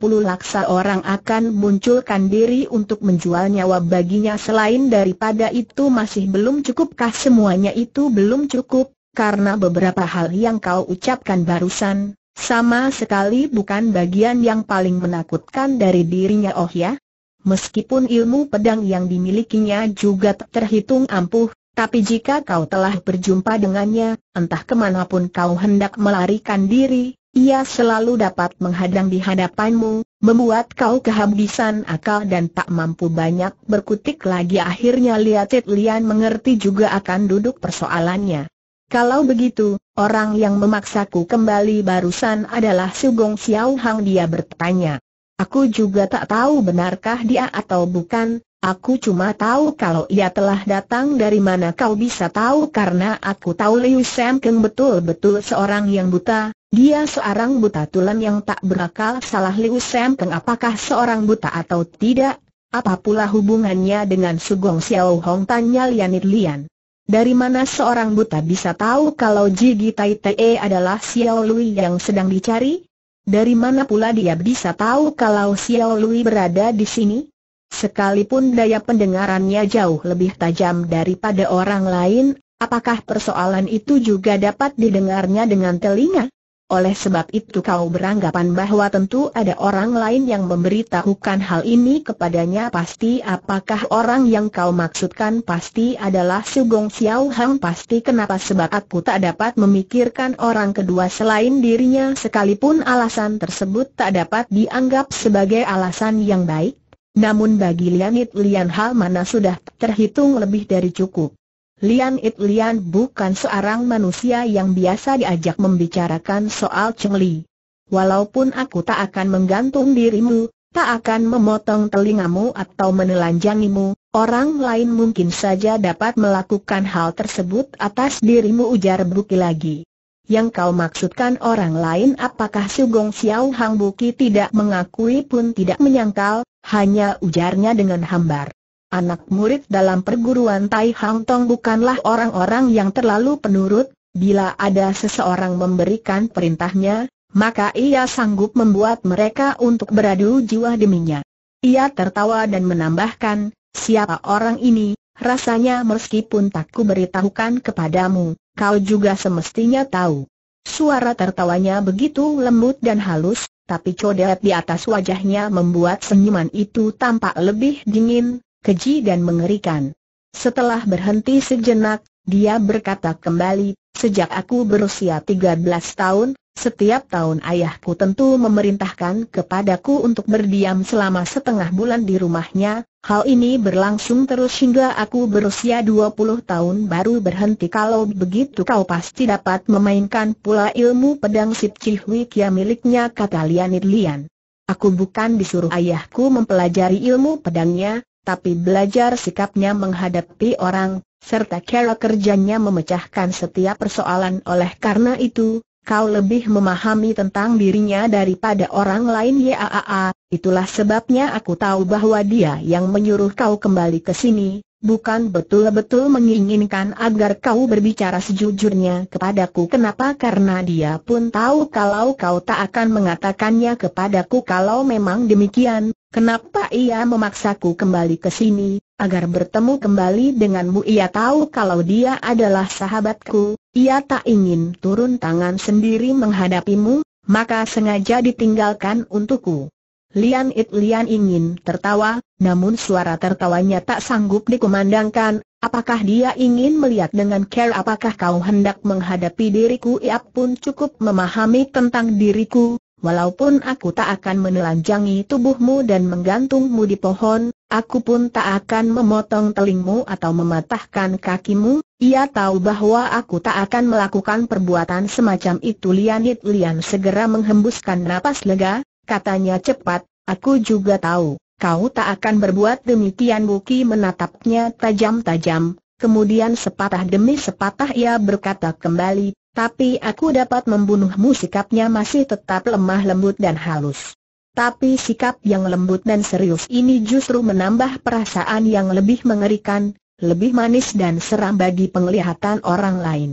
puluh laksa orang akan munculkan diri untuk menjual nyawa baginya selain daripada itu masih belum cukupkah semuanya itu belum cukup, karena beberapa hal yang kau ucapkan barusan, sama sekali bukan bagian yang paling menakutkan dari dirinya oh ya? Meskipun ilmu pedang yang dimilikinya juga terhitung ampuh, tapi jika kau telah berjumpa dengannya, entah kemanapun kau hendak melarikan diri, ia selalu dapat menghadang di hadapanmu, membuat kau kehabisan akal dan tak mampu banyak berkutik lagi akhirnya Liatit Lian mengerti juga akan duduk persoalannya. Kalau begitu, orang yang memaksaku kembali barusan adalah Sugong Xiao Hang dia bertanya. Aku juga tak tahu benarkah dia atau bukan, Aku cuma tahu kalau ia telah datang dari mana kau bisa tahu karena aku tahu Liu Sam Keng betul-betul seorang yang buta, dia seorang buta tulen yang tak berakal salah Liu Sam Keng apakah seorang buta atau tidak, apa pula hubungannya dengan Sugong Xiao Hong tanya Lianit Lian. Dari mana seorang buta bisa tahu kalau Jigi Tai Te adalah Xiao Lui yang sedang dicari? Dari mana pula dia bisa tahu kalau Xiao Lui berada di sini? Sekalipun daya pendengarannya jauh lebih tajam daripada orang lain, apakah persoalan itu juga dapat didengarnya dengan telinga? Oleh sebab itu kau beranggapan bahwa tentu ada orang lain yang memberitahukan hal ini kepadanya pasti apakah orang yang kau maksudkan pasti adalah Sugong Xiao Hang pasti kenapa sebab aku tak dapat memikirkan orang kedua selain dirinya sekalipun alasan tersebut tak dapat dianggap sebagai alasan yang baik namun bagi Lian It Lian hal mana sudah terhitung lebih dari cukup. Lian It Lian bukan seorang manusia yang biasa diajak membicarakan soal cengli. Walaupun aku tak akan menggantung dirimu, tak akan memotong telingamu atau menelanjangimu, orang lain mungkin saja dapat melakukan hal tersebut atas dirimu ujar Buki lagi. Yang kau maksudkan orang lain apakah Sugong Xiao Hang Buki tidak mengakui pun tidak menyangkal, hanya ujarnya dengan hambar. Anak murid dalam perguruan Tai Hang Tong bukanlah orang-orang yang terlalu penurut, bila ada seseorang memberikan perintahnya, maka ia sanggup membuat mereka untuk beradu jiwa deminya. Ia tertawa dan menambahkan, siapa orang ini, rasanya meskipun tak ku beritahukan kepadamu, kau juga semestinya tahu. Suara tertawanya begitu lembut dan halus, tapi codet di atas wajahnya membuat senyuman itu tampak lebih dingin, keji dan mengerikan. Setelah berhenti sejenak, dia berkata kembali, sejak aku berusia 13 tahun, setiap tahun ayahku tentu memerintahkan kepadaku untuk berdiam selama setengah bulan di rumahnya, hal ini berlangsung terus hingga aku berusia 20 tahun baru berhenti kalau begitu kau pasti dapat memainkan pula ilmu pedang Sip Chihui Kia miliknya kata Lian Lian. Aku bukan disuruh ayahku mempelajari ilmu pedangnya, tapi belajar sikapnya menghadapi orang, serta cara kerjanya memecahkan setiap persoalan oleh karena itu, kau lebih memahami tentang dirinya daripada orang lain ya itulah sebabnya aku tahu bahwa dia yang menyuruh kau kembali ke sini, bukan betul-betul menginginkan agar kau berbicara sejujurnya kepadaku kenapa karena dia pun tahu kalau kau tak akan mengatakannya kepadaku kalau memang demikian, kenapa ia memaksaku kembali ke sini, agar bertemu kembali denganmu ia tahu kalau dia adalah sahabatku, ia tak ingin turun tangan sendiri menghadapimu, maka sengaja ditinggalkan untukku. Lian It Lian ingin tertawa, namun suara tertawanya tak sanggup dikumandangkan, apakah dia ingin melihat dengan care apakah kau hendak menghadapi diriku ia pun cukup memahami tentang diriku, walaupun aku tak akan menelanjangi tubuhmu dan menggantungmu di pohon, Aku pun tak akan memotong telingmu atau mematahkan kakimu, ia tahu bahwa aku tak akan melakukan perbuatan semacam itu Lianit Lian segera menghembuskan napas lega, katanya cepat, aku juga tahu, kau tak akan berbuat demikian Buki menatapnya tajam-tajam, kemudian sepatah demi sepatah ia berkata kembali, tapi aku dapat membunuhmu sikapnya masih tetap lemah lembut dan halus tapi sikap yang lembut dan serius ini justru menambah perasaan yang lebih mengerikan, lebih manis dan seram bagi penglihatan orang lain.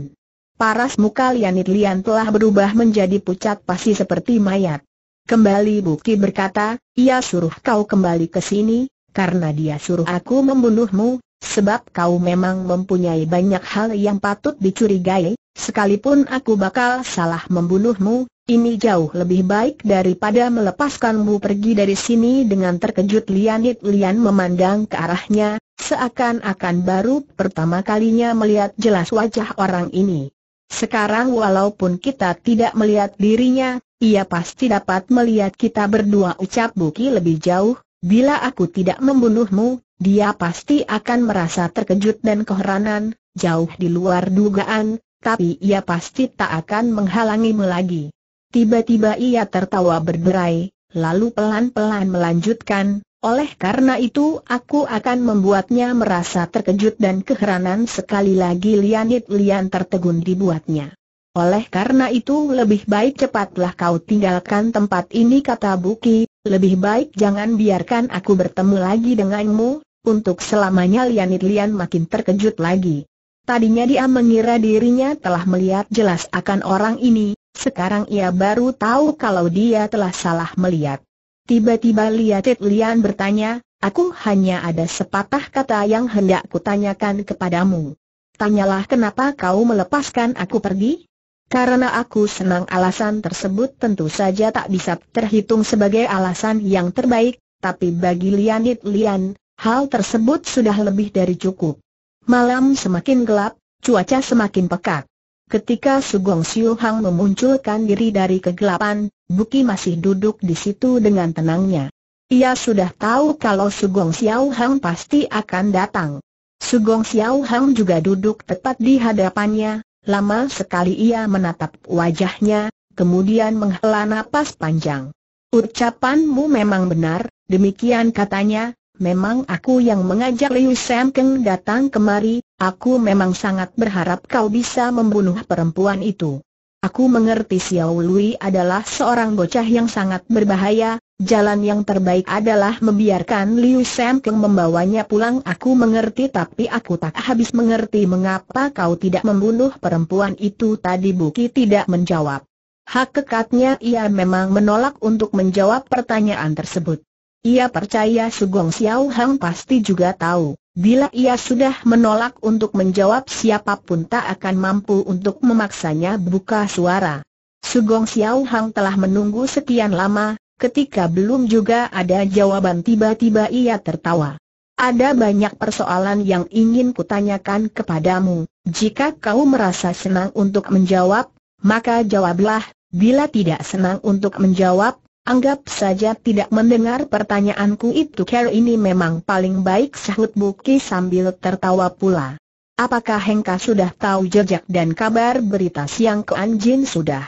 Paras muka Lianit Lian telah berubah menjadi pucat pasi seperti mayat. Kembali Buki berkata, ia suruh kau kembali ke sini, karena dia suruh aku membunuhmu, sebab kau memang mempunyai banyak hal yang patut dicurigai, sekalipun aku bakal salah membunuhmu, ini jauh lebih baik daripada melepaskanmu pergi dari sini dengan terkejut Lianit Lian memandang ke arahnya, seakan-akan baru pertama kalinya melihat jelas wajah orang ini. Sekarang walaupun kita tidak melihat dirinya, ia pasti dapat melihat kita berdua ucap Buki lebih jauh, bila aku tidak membunuhmu, dia pasti akan merasa terkejut dan keheranan, jauh di luar dugaan, tapi ia pasti tak akan menghalangimu lagi. Tiba-tiba ia tertawa berderai, lalu pelan-pelan melanjutkan, oleh karena itu aku akan membuatnya merasa terkejut dan keheranan sekali lagi Lianit Lian tertegun dibuatnya. Oleh karena itu lebih baik cepatlah kau tinggalkan tempat ini kata Buki, lebih baik jangan biarkan aku bertemu lagi denganmu, untuk selamanya Lianit Lian makin terkejut lagi. Tadinya dia mengira dirinya telah melihat jelas akan orang ini, sekarang ia baru tahu kalau dia telah salah melihat. Tiba-tiba Liatit Lian bertanya, aku hanya ada sepatah kata yang hendak kutanyakan kepadamu. Tanyalah kenapa kau melepaskan aku pergi? Karena aku senang alasan tersebut tentu saja tak bisa terhitung sebagai alasan yang terbaik, tapi bagi Lianit Lian, hal tersebut sudah lebih dari cukup. Malam semakin gelap, cuaca semakin pekat. Ketika Sugong Siu Hang memunculkan diri dari kegelapan, Buki masih duduk di situ dengan tenangnya. Ia sudah tahu kalau Sugong Xiao Hang pasti akan datang. Sugong Xiao Hang juga duduk tepat di hadapannya, lama sekali ia menatap wajahnya, kemudian menghela napas panjang. Ucapanmu memang benar, demikian katanya, Memang aku yang mengajak Liu Sam Keng datang kemari, aku memang sangat berharap kau bisa membunuh perempuan itu. Aku mengerti Xiao Lui adalah seorang bocah yang sangat berbahaya, jalan yang terbaik adalah membiarkan Liu Sam Keng membawanya pulang. Aku mengerti tapi aku tak habis mengerti mengapa kau tidak membunuh perempuan itu tadi Buki tidak menjawab. Hakikatnya ia memang menolak untuk menjawab pertanyaan tersebut. Ia percaya Sugong Xiao Hang pasti juga tahu, bila ia sudah menolak untuk menjawab siapapun tak akan mampu untuk memaksanya buka suara. Sugong Xiao Hang telah menunggu sekian lama, ketika belum juga ada jawaban tiba-tiba ia tertawa. Ada banyak persoalan yang ingin kutanyakan kepadamu, jika kau merasa senang untuk menjawab, maka jawablah, bila tidak senang untuk menjawab, Anggap saja tidak mendengar pertanyaanku itu Care ini memang paling baik sahut Buki sambil tertawa pula. Apakah Hengka sudah tahu jejak dan kabar berita siang ke Anjin sudah?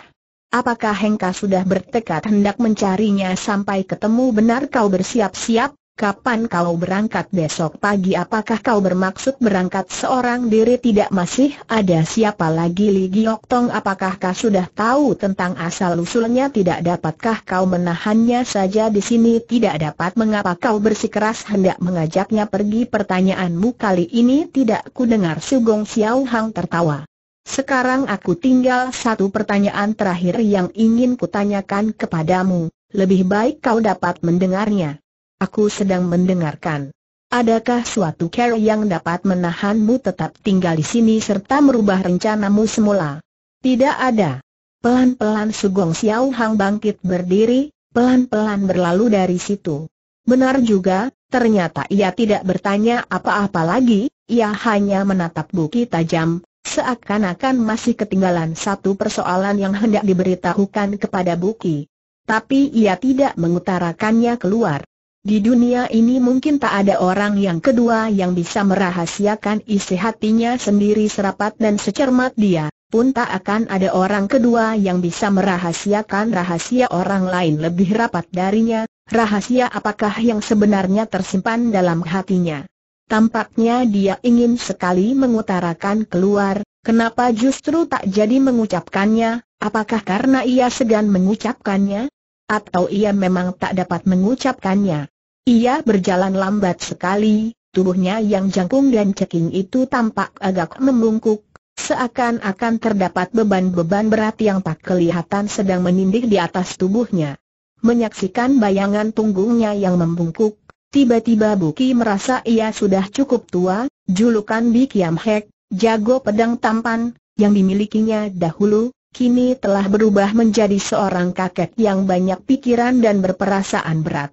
Apakah Hengka sudah bertekad hendak mencarinya sampai ketemu benar kau bersiap-siap? Kapan kau berangkat besok pagi apakah kau bermaksud berangkat seorang diri tidak masih ada siapa lagi Li Giok Tong apakah kau sudah tahu tentang asal-usulnya tidak dapatkah kau menahannya saja di sini tidak dapat mengapa kau bersikeras hendak mengajaknya pergi pertanyaanmu kali ini tidak ku dengar Sugong Xiao Hang tertawa. Sekarang aku tinggal satu pertanyaan terakhir yang ingin kutanyakan kepadamu, lebih baik kau dapat mendengarnya. Aku sedang mendengarkan. Adakah suatu cara yang dapat menahanmu tetap tinggal di sini serta merubah rencanamu semula? Tidak ada. Pelan-pelan Sugong Xiao Hang bangkit berdiri, pelan-pelan berlalu dari situ. Benar juga, ternyata ia tidak bertanya apa-apa lagi, ia hanya menatap bukit tajam, seakan-akan masih ketinggalan satu persoalan yang hendak diberitahukan kepada Buki. Tapi ia tidak mengutarakannya keluar. Di dunia ini mungkin tak ada orang yang kedua yang bisa merahasiakan isi hatinya sendiri serapat dan secermat dia, pun tak akan ada orang kedua yang bisa merahasiakan rahasia orang lain lebih rapat darinya, rahasia apakah yang sebenarnya tersimpan dalam hatinya. Tampaknya dia ingin sekali mengutarakan keluar, kenapa justru tak jadi mengucapkannya, apakah karena ia segan mengucapkannya? atau ia memang tak dapat mengucapkannya. Ia berjalan lambat sekali, tubuhnya yang jangkung dan ceking itu tampak agak membungkuk, seakan-akan terdapat beban-beban berat yang tak kelihatan sedang menindih di atas tubuhnya. Menyaksikan bayangan punggungnya yang membungkuk, tiba-tiba Buki merasa ia sudah cukup tua, julukan Bi Kiam Hek, jago pedang tampan, yang dimilikinya dahulu, kini telah berubah menjadi seorang kakek yang banyak pikiran dan berperasaan berat.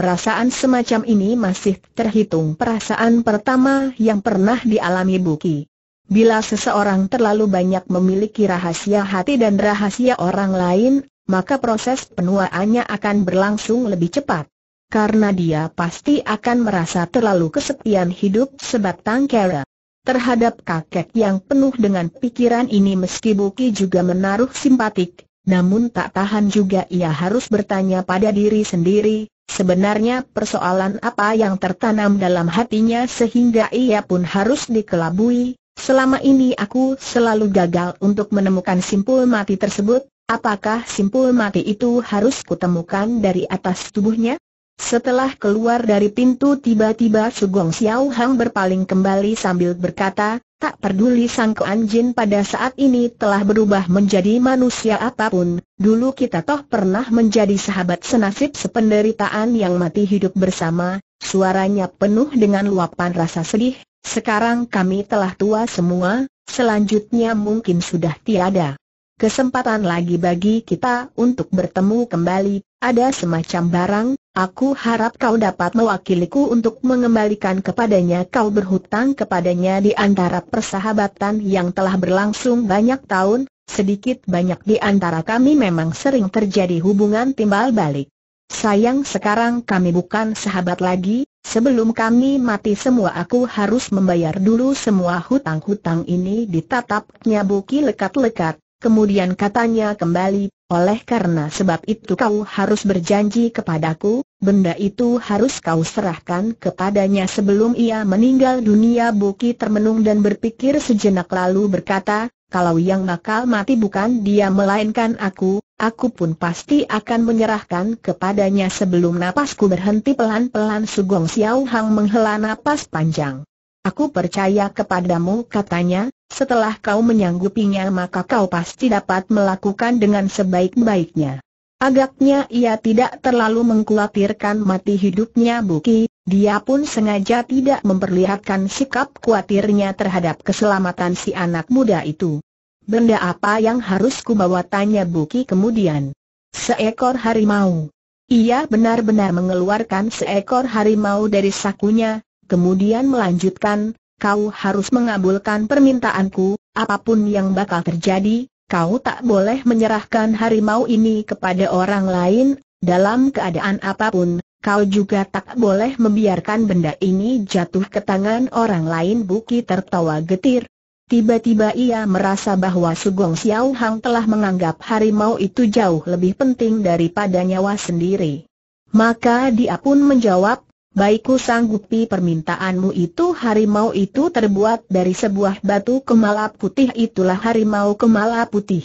Perasaan semacam ini masih terhitung perasaan pertama yang pernah dialami Buki. Bila seseorang terlalu banyak memiliki rahasia hati dan rahasia orang lain, maka proses penuaannya akan berlangsung lebih cepat. Karena dia pasti akan merasa terlalu kesepian hidup sebatang kera. Terhadap kakek yang penuh dengan pikiran ini meski Buki juga menaruh simpatik, namun tak tahan juga ia harus bertanya pada diri sendiri, sebenarnya persoalan apa yang tertanam dalam hatinya sehingga ia pun harus dikelabui, selama ini aku selalu gagal untuk menemukan simpul mati tersebut, apakah simpul mati itu harus kutemukan dari atas tubuhnya? Setelah keluar dari pintu tiba-tiba Sugong Xiao Hang berpaling kembali sambil berkata, Tak peduli sang keanjin pada saat ini telah berubah menjadi manusia apapun, dulu kita toh pernah menjadi sahabat senasib sependeritaan yang mati hidup bersama, suaranya penuh dengan luapan rasa sedih, sekarang kami telah tua semua, selanjutnya mungkin sudah tiada kesempatan lagi bagi kita untuk bertemu kembali, ada semacam barang, aku harap kau dapat mewakiliku untuk mengembalikan kepadanya kau berhutang kepadanya di antara persahabatan yang telah berlangsung banyak tahun, sedikit banyak di antara kami memang sering terjadi hubungan timbal balik. Sayang sekarang kami bukan sahabat lagi, sebelum kami mati semua aku harus membayar dulu semua hutang-hutang ini ditatapnya Buki lekat-lekat, Kemudian katanya kembali, oleh karena sebab itu kau harus berjanji kepadaku, benda itu harus kau serahkan kepadanya sebelum ia meninggal dunia Buki termenung dan berpikir sejenak lalu berkata, kalau yang bakal mati bukan dia melainkan aku, aku pun pasti akan menyerahkan kepadanya sebelum napasku berhenti pelan-pelan Sugong Xiao Hang menghela napas panjang. Aku percaya kepadamu katanya, setelah kau menyanggupinya maka kau pasti dapat melakukan dengan sebaik-baiknya. Agaknya ia tidak terlalu mengkhawatirkan mati hidupnya Buki, dia pun sengaja tidak memperlihatkan sikap khawatirnya terhadap keselamatan si anak muda itu. Benda apa yang harus kubawa tanya Buki kemudian? Seekor harimau. Ia benar-benar mengeluarkan seekor harimau dari sakunya, kemudian melanjutkan, kau harus mengabulkan permintaanku, apapun yang bakal terjadi, kau tak boleh menyerahkan harimau ini kepada orang lain, dalam keadaan apapun, kau juga tak boleh membiarkan benda ini jatuh ke tangan orang lain Buki tertawa getir. Tiba-tiba ia merasa bahwa Sugong Xiao Hang telah menganggap harimau itu jauh lebih penting daripada nyawa sendiri. Maka dia pun menjawab, Baikku sanggupi permintaanmu itu harimau itu terbuat dari sebuah batu kemala putih itulah harimau kemala putih.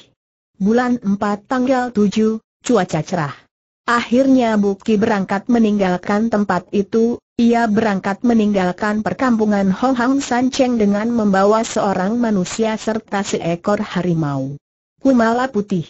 Bulan 4 tanggal 7, cuaca cerah. Akhirnya Buki berangkat meninggalkan tempat itu, ia berangkat meninggalkan perkampungan Hong Hang San Cheng dengan membawa seorang manusia serta seekor harimau. Kumala putih.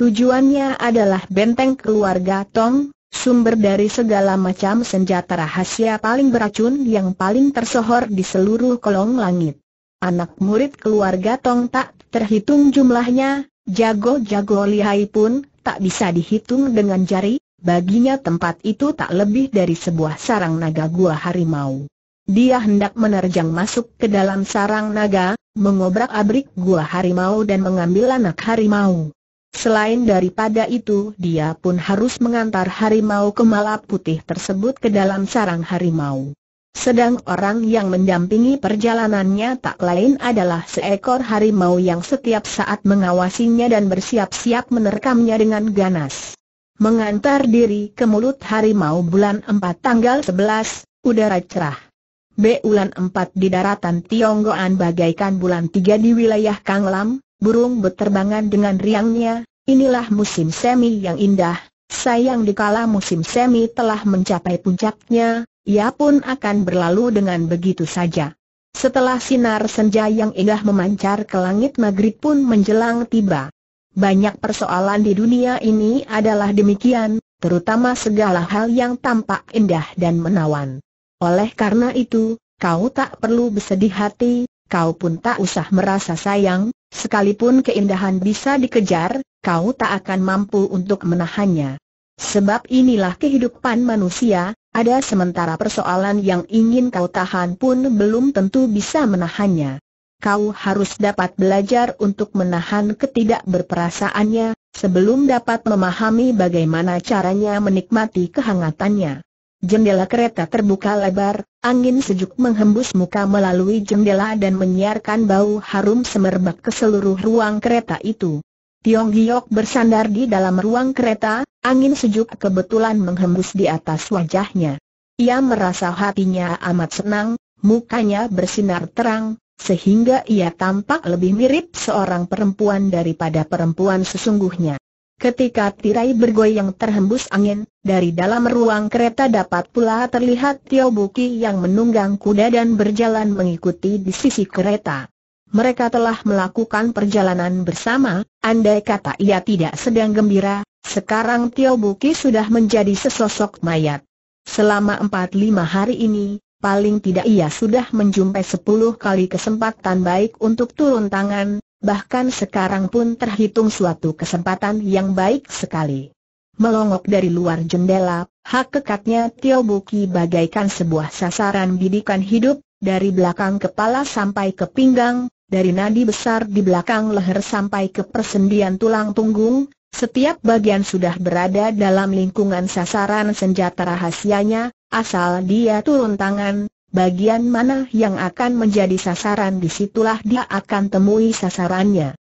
Tujuannya adalah benteng keluarga Tong, sumber dari segala macam senjata rahasia paling beracun yang paling tersohor di seluruh kolong langit. Anak murid keluarga Tong tak terhitung jumlahnya, jago-jago lihai pun tak bisa dihitung dengan jari, baginya tempat itu tak lebih dari sebuah sarang naga gua harimau. Dia hendak menerjang masuk ke dalam sarang naga, mengobrak-abrik gua harimau dan mengambil anak harimau. Selain daripada itu dia pun harus mengantar harimau ke malap putih tersebut ke dalam sarang harimau. Sedang orang yang mendampingi perjalanannya tak lain adalah seekor harimau yang setiap saat mengawasinya dan bersiap-siap menerkamnya dengan ganas. Mengantar diri ke mulut harimau bulan 4 tanggal 11, udara cerah. Bulan 4 di daratan Tionggoan bagaikan bulan 3 di wilayah Kanglam, burung berterbangan dengan riangnya, inilah musim semi yang indah, sayang dikala musim semi telah mencapai puncaknya, ia pun akan berlalu dengan begitu saja. Setelah sinar senja yang indah memancar ke langit maghrib pun menjelang tiba. Banyak persoalan di dunia ini adalah demikian, terutama segala hal yang tampak indah dan menawan. Oleh karena itu, kau tak perlu bersedih hati, kau pun tak usah merasa sayang, Sekalipun keindahan bisa dikejar, kau tak akan mampu untuk menahannya. Sebab inilah kehidupan manusia, ada sementara persoalan yang ingin kau tahan pun belum tentu bisa menahannya. Kau harus dapat belajar untuk menahan ketidakberperasaannya, sebelum dapat memahami bagaimana caranya menikmati kehangatannya. Jendela kereta terbuka lebar, angin sejuk menghembus muka melalui jendela dan menyiarkan bau harum semerbak ke seluruh ruang kereta itu. Tiong Giok bersandar di dalam ruang kereta, angin sejuk kebetulan menghembus di atas wajahnya. Ia merasa hatinya amat senang, mukanya bersinar terang, sehingga ia tampak lebih mirip seorang perempuan daripada perempuan sesungguhnya. Ketika tirai bergoyang terhembus angin, dari dalam ruang kereta dapat pula terlihat Tio Buki yang menunggang kuda dan berjalan mengikuti di sisi kereta. Mereka telah melakukan perjalanan bersama, andai kata ia tidak sedang gembira, sekarang Tio Buki sudah menjadi sesosok mayat. Selama 4-5 hari ini, paling tidak ia sudah menjumpai 10 kali kesempatan baik untuk turun tangan, bahkan sekarang pun terhitung suatu kesempatan yang baik sekali. Melongok dari luar jendela, hak kekatnya Tio Buki bagaikan sebuah sasaran bidikan hidup, dari belakang kepala sampai ke pinggang, dari nadi besar di belakang leher sampai ke persendian tulang punggung, setiap bagian sudah berada dalam lingkungan sasaran senjata rahasianya, asal dia turun tangan, Bagian mana yang akan menjadi sasaran disitulah dia akan temui sasarannya.